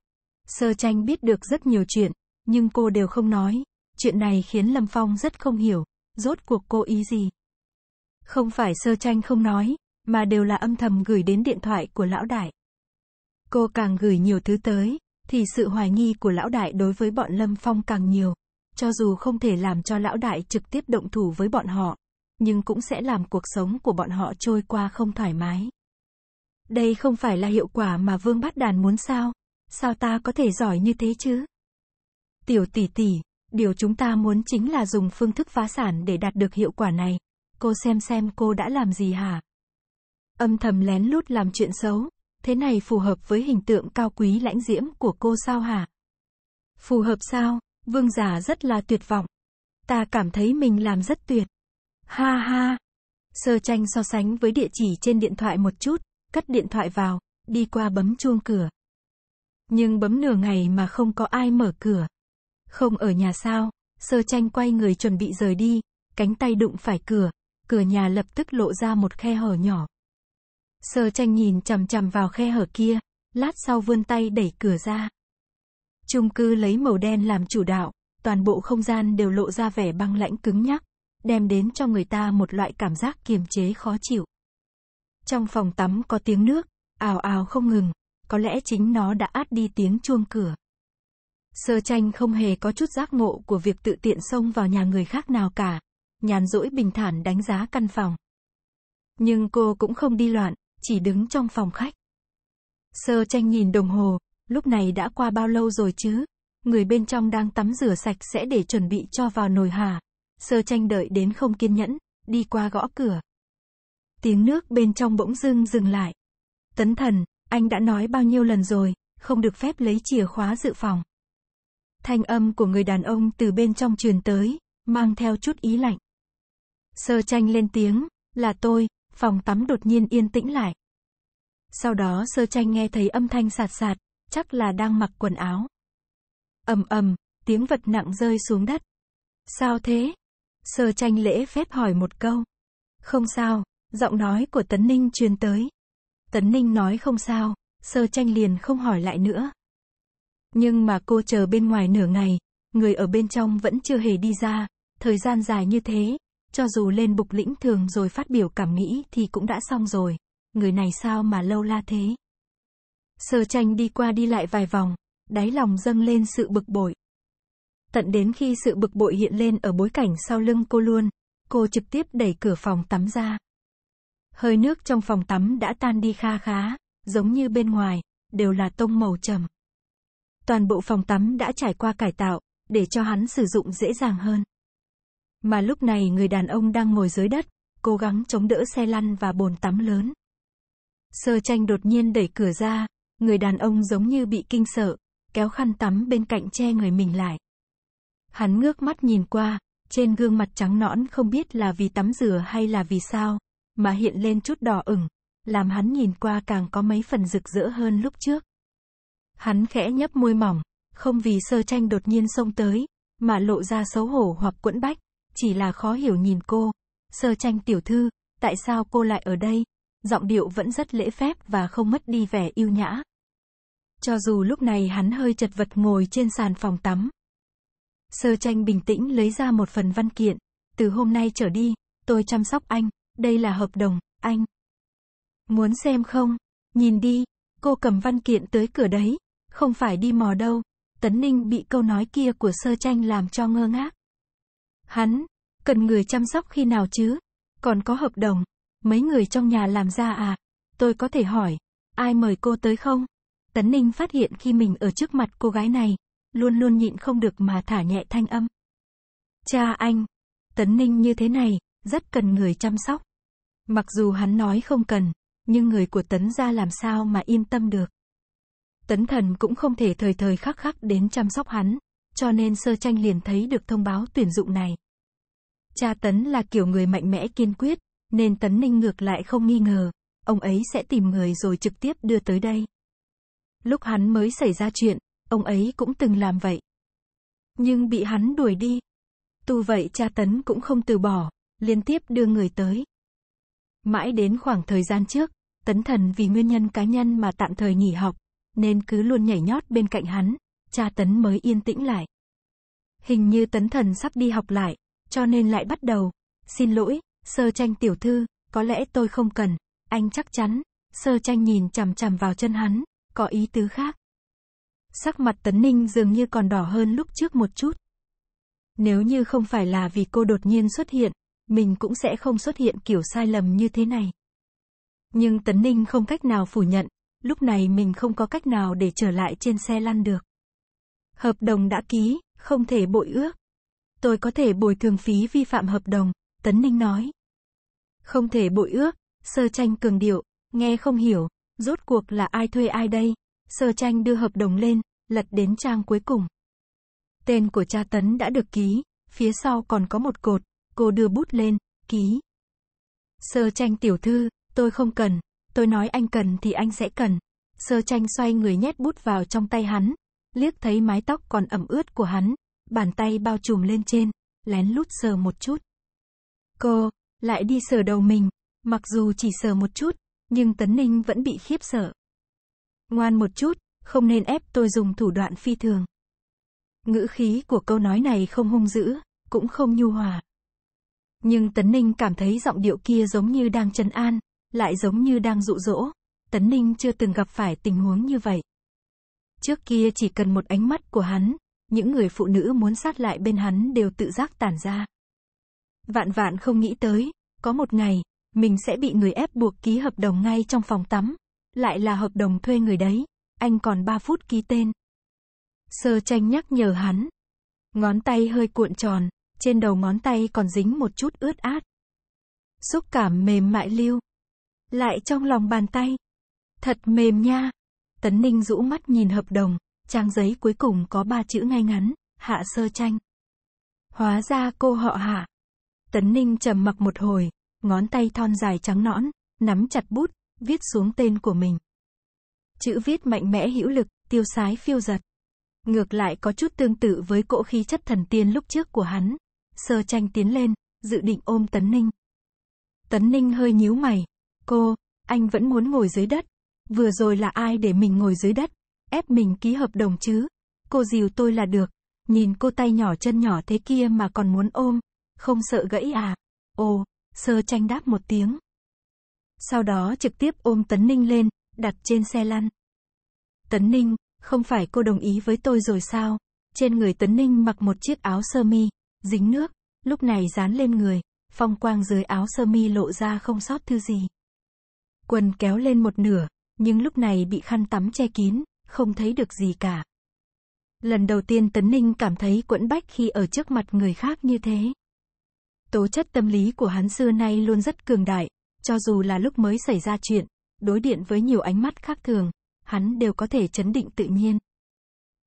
Sơ tranh biết được rất nhiều chuyện, nhưng cô đều không nói. Chuyện này khiến Lâm Phong rất không hiểu, rốt cuộc cô ý gì. Không phải sơ tranh không nói, mà đều là âm thầm gửi đến điện thoại của lão đại. Cô càng gửi nhiều thứ tới, thì sự hoài nghi của lão đại đối với bọn Lâm Phong càng nhiều. Cho dù không thể làm cho lão đại trực tiếp động thủ với bọn họ, nhưng cũng sẽ làm cuộc sống của bọn họ trôi qua không thoải mái. Đây không phải là hiệu quả mà Vương Bát Đàn muốn sao? sao ta có thể giỏi như thế chứ? Tiểu tỷ tỷ, điều chúng ta muốn chính là dùng phương thức phá sản để đạt được hiệu quả này. Cô xem xem cô đã làm gì hả? Âm thầm lén lút làm chuyện xấu, thế này phù hợp với hình tượng cao quý lãnh diễm của cô sao hả? Phù hợp sao? Vương giả rất là tuyệt vọng. Ta cảm thấy mình làm rất tuyệt. Ha ha. Sơ tranh so sánh với địa chỉ trên điện thoại một chút, cất điện thoại vào, đi qua bấm chuông cửa. Nhưng bấm nửa ngày mà không có ai mở cửa. Không ở nhà sao, sơ tranh quay người chuẩn bị rời đi, cánh tay đụng phải cửa, cửa nhà lập tức lộ ra một khe hở nhỏ. Sơ tranh nhìn chằm chằm vào khe hở kia, lát sau vươn tay đẩy cửa ra. Trung cư lấy màu đen làm chủ đạo, toàn bộ không gian đều lộ ra vẻ băng lãnh cứng nhắc, đem đến cho người ta một loại cảm giác kiềm chế khó chịu. Trong phòng tắm có tiếng nước, ào ào không ngừng, có lẽ chính nó đã át đi tiếng chuông cửa. Sơ tranh không hề có chút giác ngộ của việc tự tiện xông vào nhà người khác nào cả. Nhàn rỗi bình thản đánh giá căn phòng. Nhưng cô cũng không đi loạn, chỉ đứng trong phòng khách. Sơ tranh nhìn đồng hồ, lúc này đã qua bao lâu rồi chứ? Người bên trong đang tắm rửa sạch sẽ để chuẩn bị cho vào nồi hà. Sơ tranh đợi đến không kiên nhẫn, đi qua gõ cửa. Tiếng nước bên trong bỗng dưng dừng lại. Tấn thần, anh đã nói bao nhiêu lần rồi, không được phép lấy chìa khóa dự phòng. Thanh âm của người đàn ông từ bên trong truyền tới, mang theo chút ý lạnh. Sơ tranh lên tiếng, là tôi, phòng tắm đột nhiên yên tĩnh lại. Sau đó sơ tranh nghe thấy âm thanh sạt sạt, chắc là đang mặc quần áo. ầm ầm, tiếng vật nặng rơi xuống đất. Sao thế? Sơ tranh lễ phép hỏi một câu. Không sao, giọng nói của Tấn Ninh truyền tới. Tấn Ninh nói không sao, sơ tranh liền không hỏi lại nữa. Nhưng mà cô chờ bên ngoài nửa ngày, người ở bên trong vẫn chưa hề đi ra, thời gian dài như thế, cho dù lên bục lĩnh thường rồi phát biểu cảm nghĩ thì cũng đã xong rồi. Người này sao mà lâu la thế? Sơ tranh đi qua đi lại vài vòng, đáy lòng dâng lên sự bực bội. Tận đến khi sự bực bội hiện lên ở bối cảnh sau lưng cô luôn, cô trực tiếp đẩy cửa phòng tắm ra. Hơi nước trong phòng tắm đã tan đi kha khá, giống như bên ngoài, đều là tông màu trầm. Toàn bộ phòng tắm đã trải qua cải tạo, để cho hắn sử dụng dễ dàng hơn. Mà lúc này người đàn ông đang ngồi dưới đất, cố gắng chống đỡ xe lăn và bồn tắm lớn. Sơ tranh đột nhiên đẩy cửa ra, người đàn ông giống như bị kinh sợ, kéo khăn tắm bên cạnh che người mình lại. Hắn ngước mắt nhìn qua, trên gương mặt trắng nõn không biết là vì tắm rửa hay là vì sao, mà hiện lên chút đỏ ửng, làm hắn nhìn qua càng có mấy phần rực rỡ hơn lúc trước. Hắn khẽ nhấp môi mỏng, không vì sơ tranh đột nhiên xông tới, mà lộ ra xấu hổ hoặc quẫn bách, chỉ là khó hiểu nhìn cô. Sơ tranh tiểu thư, tại sao cô lại ở đây? Giọng điệu vẫn rất lễ phép và không mất đi vẻ yêu nhã. Cho dù lúc này hắn hơi chật vật ngồi trên sàn phòng tắm. Sơ tranh bình tĩnh lấy ra một phần văn kiện. Từ hôm nay trở đi, tôi chăm sóc anh, đây là hợp đồng, anh. Muốn xem không? Nhìn đi, cô cầm văn kiện tới cửa đấy. Không phải đi mò đâu. Tấn Ninh bị câu nói kia của sơ tranh làm cho ngơ ngác. Hắn, cần người chăm sóc khi nào chứ? Còn có hợp đồng, mấy người trong nhà làm ra à? Tôi có thể hỏi, ai mời cô tới không? Tấn Ninh phát hiện khi mình ở trước mặt cô gái này, luôn luôn nhịn không được mà thả nhẹ thanh âm. Cha anh, Tấn Ninh như thế này, rất cần người chăm sóc. Mặc dù hắn nói không cần, nhưng người của tấn gia làm sao mà yên tâm được. Tấn thần cũng không thể thời thời khắc khắc đến chăm sóc hắn, cho nên sơ tranh liền thấy được thông báo tuyển dụng này. Cha tấn là kiểu người mạnh mẽ kiên quyết, nên tấn ninh ngược lại không nghi ngờ, ông ấy sẽ tìm người rồi trực tiếp đưa tới đây. Lúc hắn mới xảy ra chuyện, ông ấy cũng từng làm vậy. Nhưng bị hắn đuổi đi. Tu vậy cha tấn cũng không từ bỏ, liên tiếp đưa người tới. Mãi đến khoảng thời gian trước, Tấn Thần vì nguyên nhân cá nhân mà tạm thời nghỉ học, nên cứ luôn nhảy nhót bên cạnh hắn, cha Tấn mới yên tĩnh lại. Hình như Tấn Thần sắp đi học lại, cho nên lại bắt đầu. Xin lỗi, sơ tranh tiểu thư, có lẽ tôi không cần, anh chắc chắn. Sơ tranh nhìn chằm chằm vào chân hắn, có ý tứ khác. Sắc mặt Tấn Ninh dường như còn đỏ hơn lúc trước một chút. Nếu như không phải là vì cô đột nhiên xuất hiện, mình cũng sẽ không xuất hiện kiểu sai lầm như thế này. Nhưng Tấn Ninh không cách nào phủ nhận, lúc này mình không có cách nào để trở lại trên xe lăn được. Hợp đồng đã ký, không thể bội ước. Tôi có thể bồi thường phí vi phạm hợp đồng, Tấn Ninh nói. Không thể bội ước, sơ tranh cường điệu, nghe không hiểu, rốt cuộc là ai thuê ai đây. Sơ tranh đưa hợp đồng lên, lật đến trang cuối cùng. Tên của cha Tấn đã được ký, phía sau còn có một cột, Cô đưa bút lên, ký. Sơ tranh tiểu thư, tôi không cần. Tôi nói anh cần thì anh sẽ cần. Sơ tranh xoay người nhét bút vào trong tay hắn. Liếc thấy mái tóc còn ẩm ướt của hắn. Bàn tay bao trùm lên trên. Lén lút sờ một chút. Cô, lại đi sờ đầu mình. Mặc dù chỉ sờ một chút, nhưng Tấn Ninh vẫn bị khiếp sợ. Ngoan một chút, không nên ép tôi dùng thủ đoạn phi thường. Ngữ khí của câu nói này không hung dữ, cũng không nhu hòa. Nhưng Tấn Ninh cảm thấy giọng điệu kia giống như đang trấn an, lại giống như đang dụ dỗ. Tấn Ninh chưa từng gặp phải tình huống như vậy. Trước kia chỉ cần một ánh mắt của hắn, những người phụ nữ muốn sát lại bên hắn đều tự giác tản ra. Vạn vạn không nghĩ tới, có một ngày, mình sẽ bị người ép buộc ký hợp đồng ngay trong phòng tắm. Lại là hợp đồng thuê người đấy, anh còn 3 phút ký tên. Sơ tranh nhắc nhở hắn. Ngón tay hơi cuộn tròn, trên đầu ngón tay còn dính một chút ướt át. Xúc cảm mềm mại lưu, lại trong lòng bàn tay. Thật mềm nha. Tấn Ninh rũ mắt nhìn hợp đồng, trang giấy cuối cùng có ba chữ ngay ngắn, hạ sơ tranh. Hóa ra cô họ hạ. Tấn Ninh trầm mặc một hồi, ngón tay thon dài trắng nõn, nắm chặt bút, viết xuống tên của mình. Chữ viết mạnh mẽ hữu lực, tiêu sái phiêu giật. Ngược lại có chút tương tự với cỗ khí chất thần tiên lúc trước của hắn, Sơ tranh tiến lên, dự định ôm Tấn Ninh. Tấn Ninh hơi nhíu mày. Cô, anh vẫn muốn ngồi dưới đất. Vừa rồi là ai để mình ngồi dưới đất? Ép mình ký hợp đồng chứ. Cô dìu tôi là được. Nhìn cô tay nhỏ chân nhỏ thế kia mà còn muốn ôm. Không sợ gãy à? Ồ, sơ tranh đáp một tiếng. Sau đó trực tiếp ôm Tấn Ninh lên, đặt trên xe lăn. Tấn Ninh, không phải cô đồng ý với tôi rồi sao? Trên người Tấn Ninh mặc một chiếc áo sơ mi, dính nước, lúc này dán lên người, phong quang dưới áo sơ mi lộ ra không sót thứ gì. Quần kéo lên một nửa, nhưng lúc này bị khăn tắm che kín, không thấy được gì cả. Lần đầu tiên Tấn Ninh cảm thấy quẫn bách khi ở trước mặt người khác như thế. Tố chất tâm lý của hắn xưa nay luôn rất cường đại, cho dù là lúc mới xảy ra chuyện, đối điện với nhiều ánh mắt khác thường, hắn đều có thể chấn định tự nhiên.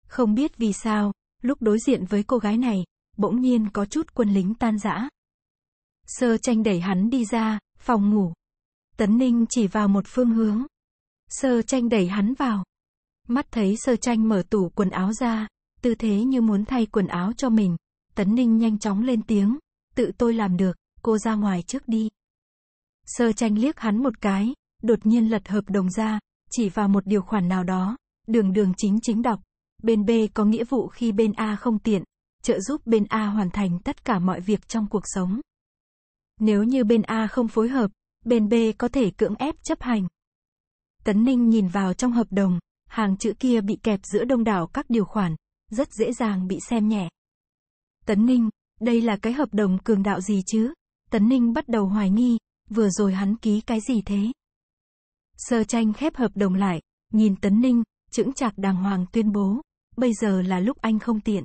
Không biết vì sao, lúc đối diện với cô gái này, bỗng nhiên có chút quân lính tan rã. Sơ tranh đẩy hắn đi ra, phòng ngủ. Tấn Ninh chỉ vào một phương hướng. Sơ tranh đẩy hắn vào. Mắt thấy sơ tranh mở tủ quần áo ra, tư thế như muốn thay quần áo cho mình. Tấn Ninh nhanh chóng lên tiếng. Tự tôi làm được, cô ra ngoài trước đi. Sơ tranh liếc hắn một cái, đột nhiên lật hợp đồng ra, chỉ vào một điều khoản nào đó. Đường đường chính chính đọc. Bên B có nghĩa vụ khi bên A không tiện, trợ giúp bên A hoàn thành tất cả mọi việc trong cuộc sống. Nếu như bên A không phối hợp, bên B có thể cưỡng ép chấp hành. Tấn Ninh nhìn vào trong hợp đồng, hàng chữ kia bị kẹp giữa đông đảo các điều khoản, rất dễ dàng bị xem nhẹ. Tấn Ninh, đây là cái hợp đồng cường đạo gì chứ? Tấn Ninh bắt đầu hoài nghi, vừa rồi hắn ký cái gì thế? Sơ tranh khép hợp đồng lại, nhìn Tấn Ninh, chững chạc đàng hoàng tuyên bố, bây giờ là lúc anh không tiện.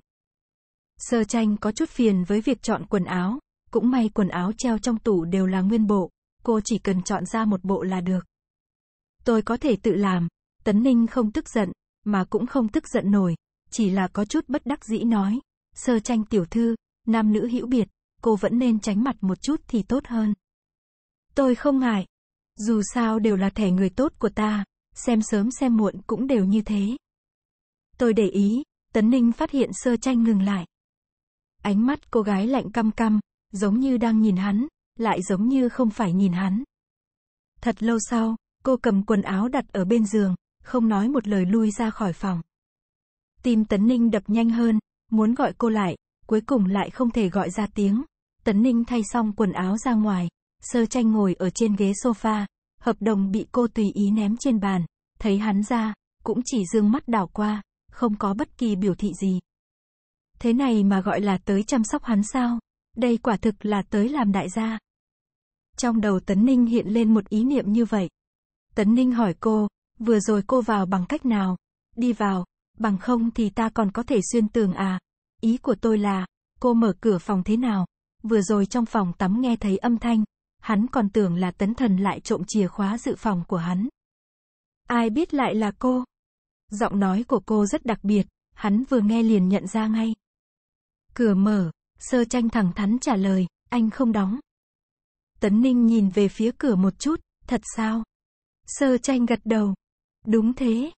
Sơ tranh có chút phiền với việc chọn quần áo, cũng may quần áo treo trong tủ đều là nguyên bộ, cô chỉ cần chọn ra một bộ là được. Tôi có thể tự làm, Tấn Ninh không tức giận, mà cũng không tức giận nổi, chỉ là có chút bất đắc dĩ nói. Sơ tranh tiểu thư, nam nữ hữu biệt, cô vẫn nên tránh mặt một chút thì tốt hơn. Tôi không ngại. Dù sao đều là thẻ người tốt của ta, xem sớm xem muộn cũng đều như thế. Tôi để ý, Tấn Ninh phát hiện sơ tranh ngừng lại, Ánh mắt cô gái lạnh căm căm, giống như đang nhìn hắn, lại giống như không phải nhìn hắn. Thật lâu sau, cô cầm quần áo đặt ở bên giường, không nói một lời lui ra khỏi phòng. Tim Tấn Ninh đập nhanh hơn, muốn gọi cô lại, cuối cùng lại không thể gọi ra tiếng. Tấn Ninh thay xong quần áo ra ngoài, sơ tranh ngồi ở trên ghế sofa, hợp đồng bị cô tùy ý ném trên bàn, thấy hắn ra, cũng chỉ dương mắt đảo qua, không có bất kỳ biểu thị gì. Thế này mà gọi là tới chăm sóc hắn sao? Đây quả thực là tới làm đại gia. Trong đầu Tấn Ninh hiện lên một ý niệm như vậy. Tấn Ninh hỏi cô, vừa rồi cô vào bằng cách nào? Đi vào, bằng không thì ta còn có thể xuyên tường à? Ý của tôi là, cô mở cửa phòng thế nào? Vừa rồi trong phòng tắm nghe thấy âm thanh, hắn còn tưởng là Tấn Thần lại trộm chìa khóa dự phòng của hắn. Ai biết lại là cô? Giọng nói của cô rất đặc biệt, hắn vừa nghe liền nhận ra ngay. Cửa mở, sơ tranh thẳng thắn trả lời, anh không đóng. Tấn Ninh nhìn về phía cửa một chút, thật sao? Sơ tranh gật đầu. Đúng thế.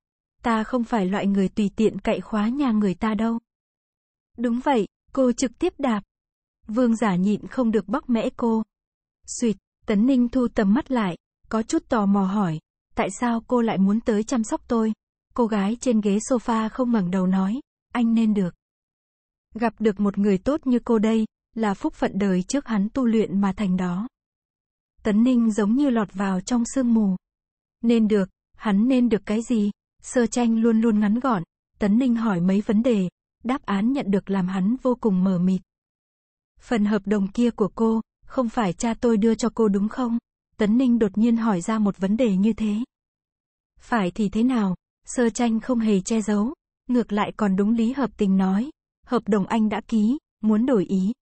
Ta không phải loại người tùy tiện cậy khóa nhà người ta đâu. Đúng vậy, cô trực tiếp đạp. Vương giả nhịn không được bóc mẽ cô. Xuyệt, Tấn Ninh thu tầm mắt lại, có chút tò mò hỏi, tại sao cô lại muốn tới chăm sóc tôi? Cô gái trên ghế sofa không ngẩng đầu nói, anh nên được. Gặp được một người tốt như cô đây, là phúc phận đời trước hắn tu luyện mà thành đó. Tấn Ninh giống như lọt vào trong sương mù. Nên được, hắn nên được cái gì? Sơ tranh luôn luôn ngắn gọn, Tấn Ninh hỏi mấy vấn đề, đáp án nhận được làm hắn vô cùng mờ mịt. Phần hợp đồng kia của cô, không phải cha tôi đưa cho cô đúng không? Tấn Ninh đột nhiên hỏi ra một vấn đề như thế. Phải thì thế nào? Sơ tranh không hề che giấu, ngược lại còn đúng lý hợp tình nói, Hợp đồng anh đã ký, muốn đổi ý.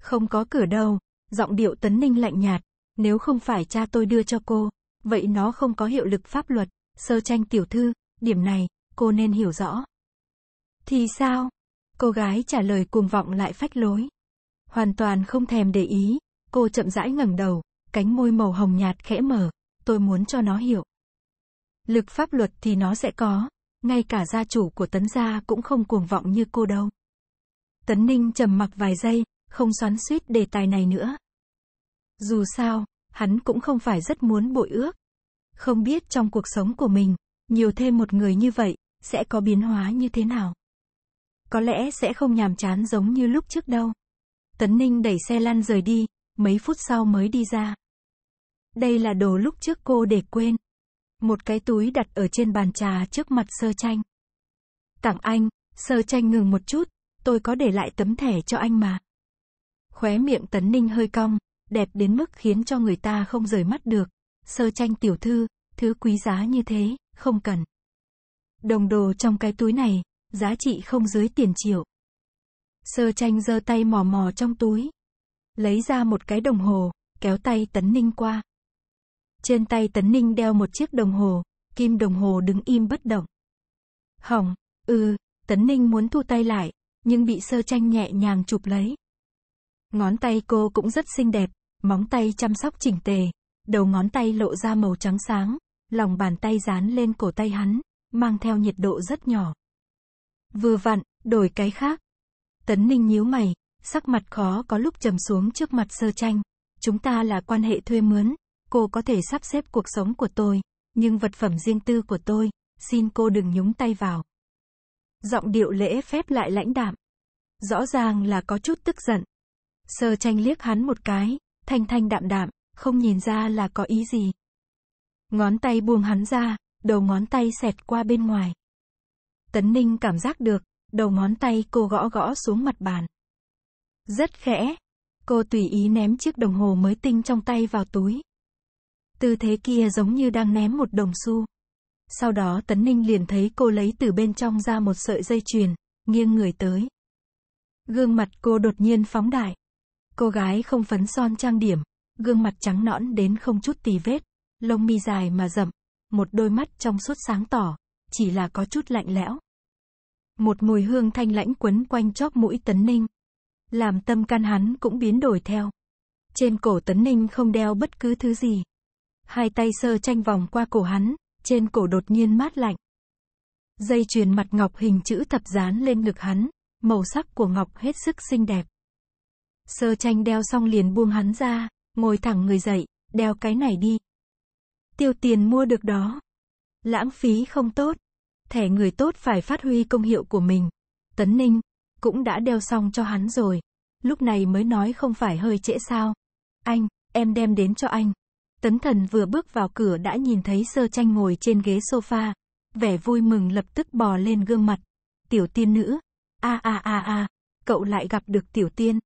Không có cửa đâu, giọng điệu Tấn Ninh lạnh nhạt, nếu không phải cha tôi đưa cho cô, vậy nó không có hiệu lực pháp luật, sơ tranh tiểu thư, điểm này, cô nên hiểu rõ. Thì sao? Cô gái trả lời cuồng vọng lại phách lối. Hoàn toàn không thèm để ý, cô chậm rãi ngẩng đầu, cánh môi màu hồng nhạt khẽ mở, tôi muốn cho nó hiểu. Lực pháp luật thì nó sẽ có, ngay cả gia chủ của Tấn gia cũng không cuồng vọng như cô đâu. Tấn Ninh trầm mặc vài giây, không xoắn suýt đề tài này nữa. Dù sao, hắn cũng không phải rất muốn bội ước. Không biết trong cuộc sống của mình, nhiều thêm một người như vậy, sẽ có biến hóa như thế nào. Có lẽ sẽ không nhàm chán giống như lúc trước đâu. Tấn Ninh đẩy xe lăn rời đi, mấy phút sau mới đi ra. Đây là đồ lúc trước cô để quên một cái túi đặt ở trên bàn trà trước mặt sơ tranh. Tặng anh, sơ tranh ngừng một chút, tôi có để lại tấm thẻ cho anh mà. Khóe miệng tấn ninh hơi cong, đẹp đến mức khiến cho người ta không rời mắt được. Sơ tranh tiểu thư, thứ quý giá như thế, không cần. Đồng đồ trong cái túi này, giá trị không dưới tiền triệu. Sơ tranh giơ tay mò mò trong túi. Lấy ra một cái đồng hồ, kéo tay tấn ninh qua. Trên tay Tấn Ninh đeo một chiếc đồng hồ, kim đồng hồ đứng im bất động. Hỏng, ừ, Tấn Ninh muốn thu tay lại, nhưng bị sơ tranh nhẹ nhàng chụp lấy. Ngón tay cô cũng rất xinh đẹp, móng tay chăm sóc chỉnh tề, đầu ngón tay lộ ra màu trắng sáng, lòng bàn tay dán lên cổ tay hắn, mang theo nhiệt độ rất nhỏ. Vừa vặn, đổi cái khác. Tấn Ninh nhíu mày, sắc mặt khó có lúc trầm xuống trước mặt sơ tranh. Chúng ta là quan hệ thuê mướn, cô có thể sắp xếp cuộc sống của tôi, nhưng vật phẩm riêng tư của tôi, xin cô đừng nhúng tay vào. Giọng điệu lễ phép lại lãnh đạm. Rõ ràng là có chút tức giận. Sơ tranh liếc hắn một cái, thanh thanh đạm đạm, không nhìn ra là có ý gì. Ngón tay buông hắn ra, đầu ngón tay xẹt qua bên ngoài. Tấn Ninh cảm giác được, đầu ngón tay cô gõ gõ xuống mặt bàn. Rất khẽ. Cô tùy ý ném chiếc đồng hồ mới tinh trong tay vào túi. Tư thế kia giống như đang ném một đồng xu. Sau đó Tấn Ninh liền thấy cô lấy từ bên trong ra một sợi dây chuyền, nghiêng người tới. Gương mặt cô đột nhiên phóng đại. Cô gái không phấn son trang điểm, gương mặt trắng nõn đến không chút tì vết, lông mi dài mà rậm, một đôi mắt trong suốt sáng tỏ, chỉ là có chút lạnh lẽo. Một mùi hương thanh lãnh quấn quanh chóp mũi Tấn Ninh, làm tâm can hắn cũng biến đổi theo. Trên cổ Tấn Ninh không đeo bất cứ thứ gì, hai tay sơ tranh vòng qua cổ hắn, trên cổ đột nhiên mát lạnh. Dây chuyền mặt ngọc hình chữ thập dán lên ngực hắn, màu sắc của ngọc hết sức xinh đẹp. Sơ tranh đeo xong liền buông hắn ra, ngồi thẳng người dậy, đeo cái này đi. Tiêu tiền mua được đó. Lãng phí không tốt. Thẻ người tốt phải phát huy công hiệu của mình. Tấn Ninh, cũng đã đeo xong cho hắn rồi. Lúc này mới nói không phải hơi trễ sao. Anh, em đem đến cho anh. Tấn thần vừa bước vào cửa đã nhìn thấy sơ tranh ngồi trên ghế sofa. Vẻ vui mừng lập tức bò lên gương mặt. Tiểu tiên nữ. a a a a, cậu lại gặp được tiểu tiên.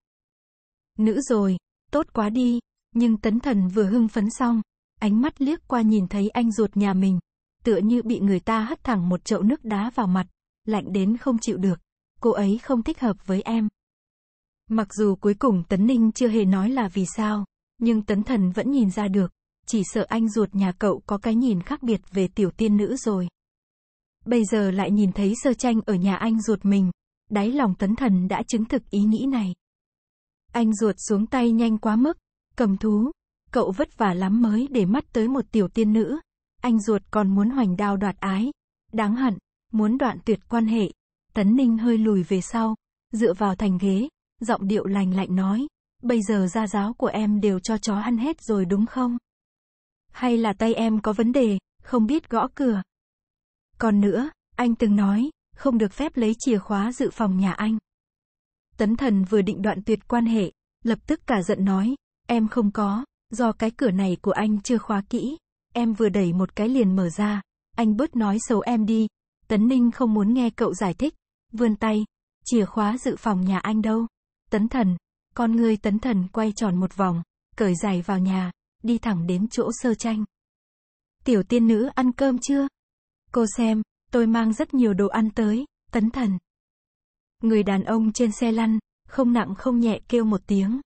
Nữ rồi, tốt quá đi. Nhưng tấn thần vừa hưng phấn xong, ánh mắt liếc qua nhìn thấy anh ruột nhà mình. Tựa như bị người ta hất thẳng một chậu nước đá vào mặt. Lạnh đến không chịu được. Cô ấy không thích hợp với em. Mặc dù cuối cùng Tấn Ninh chưa hề nói là vì sao, nhưng Tấn Thần vẫn nhìn ra được, chỉ sợ anh ruột nhà cậu có cái nhìn khác biệt về tiểu tiên nữ rồi. Bây giờ lại nhìn thấy sơ tranh ở nhà anh ruột mình, đáy lòng tấn thần đã chứng thực ý nghĩ này. Anh ruột xuống tay nhanh quá mức, cầm thú, cậu vất vả lắm mới để mắt tới một tiểu tiên nữ. Anh ruột còn muốn hoành đao đoạt ái, đáng hận, muốn đoạn tuyệt quan hệ. Tấn Ninh hơi lùi về sau, dựa vào thành ghế, giọng điệu lành lạnh nói, bây giờ gia giáo của em đều cho chó ăn hết rồi đúng không? hay là tay em có vấn đề, không biết gõ cửa. Còn nữa, anh từng nói, không được phép lấy chìa khóa dự phòng nhà anh. Tấn thần vừa định đoạn tuyệt quan hệ, lập tức cả giận nói, em không có, do cái cửa này của anh chưa khóa kỹ, em vừa đẩy một cái liền mở ra, anh bớt nói xấu em đi. Tấn Ninh không muốn nghe cậu giải thích, vươn tay, chìa khóa dự phòng nhà anh đâu. Tấn thần, con ngươi tấn thần quay tròn một vòng, cởi giày vào nhà, đi thẳng đến chỗ sơ tranh. Tiểu tiên nữ ăn cơm chưa? Cô xem, tôi mang rất nhiều đồ ăn tới, tấn thần. Người đàn ông trên xe lăn, không nặng không nhẹ kêu một tiếng.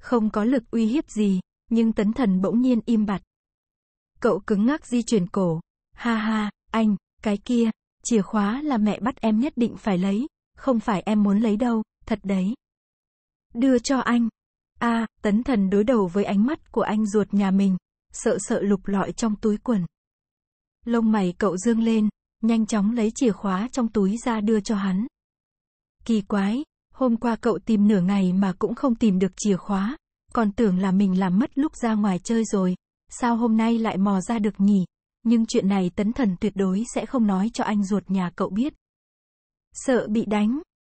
Không có lực uy hiếp gì, nhưng tấn thần bỗng nhiên im bặt. Cậu cứng ngắc di chuyển cổ. Ha ha, anh, cái kia, chìa khóa là mẹ bắt em nhất định phải lấy, không phải em muốn lấy đâu, thật đấy. Đưa cho anh, a à, tấn thần đối đầu với ánh mắt của anh ruột nhà mình, sợ sợ lục lọi trong túi quần. Lông mày cậu dương lên, nhanh chóng lấy chìa khóa trong túi ra đưa cho hắn. Kỳ quái, hôm qua cậu tìm nửa ngày mà cũng không tìm được chìa khóa, còn tưởng là mình làm mất lúc ra ngoài chơi rồi, sao hôm nay lại mò ra được nhỉ? Nhưng chuyện này tấn thần tuyệt đối sẽ không nói cho anh ruột nhà cậu biết. Sợ bị đánh,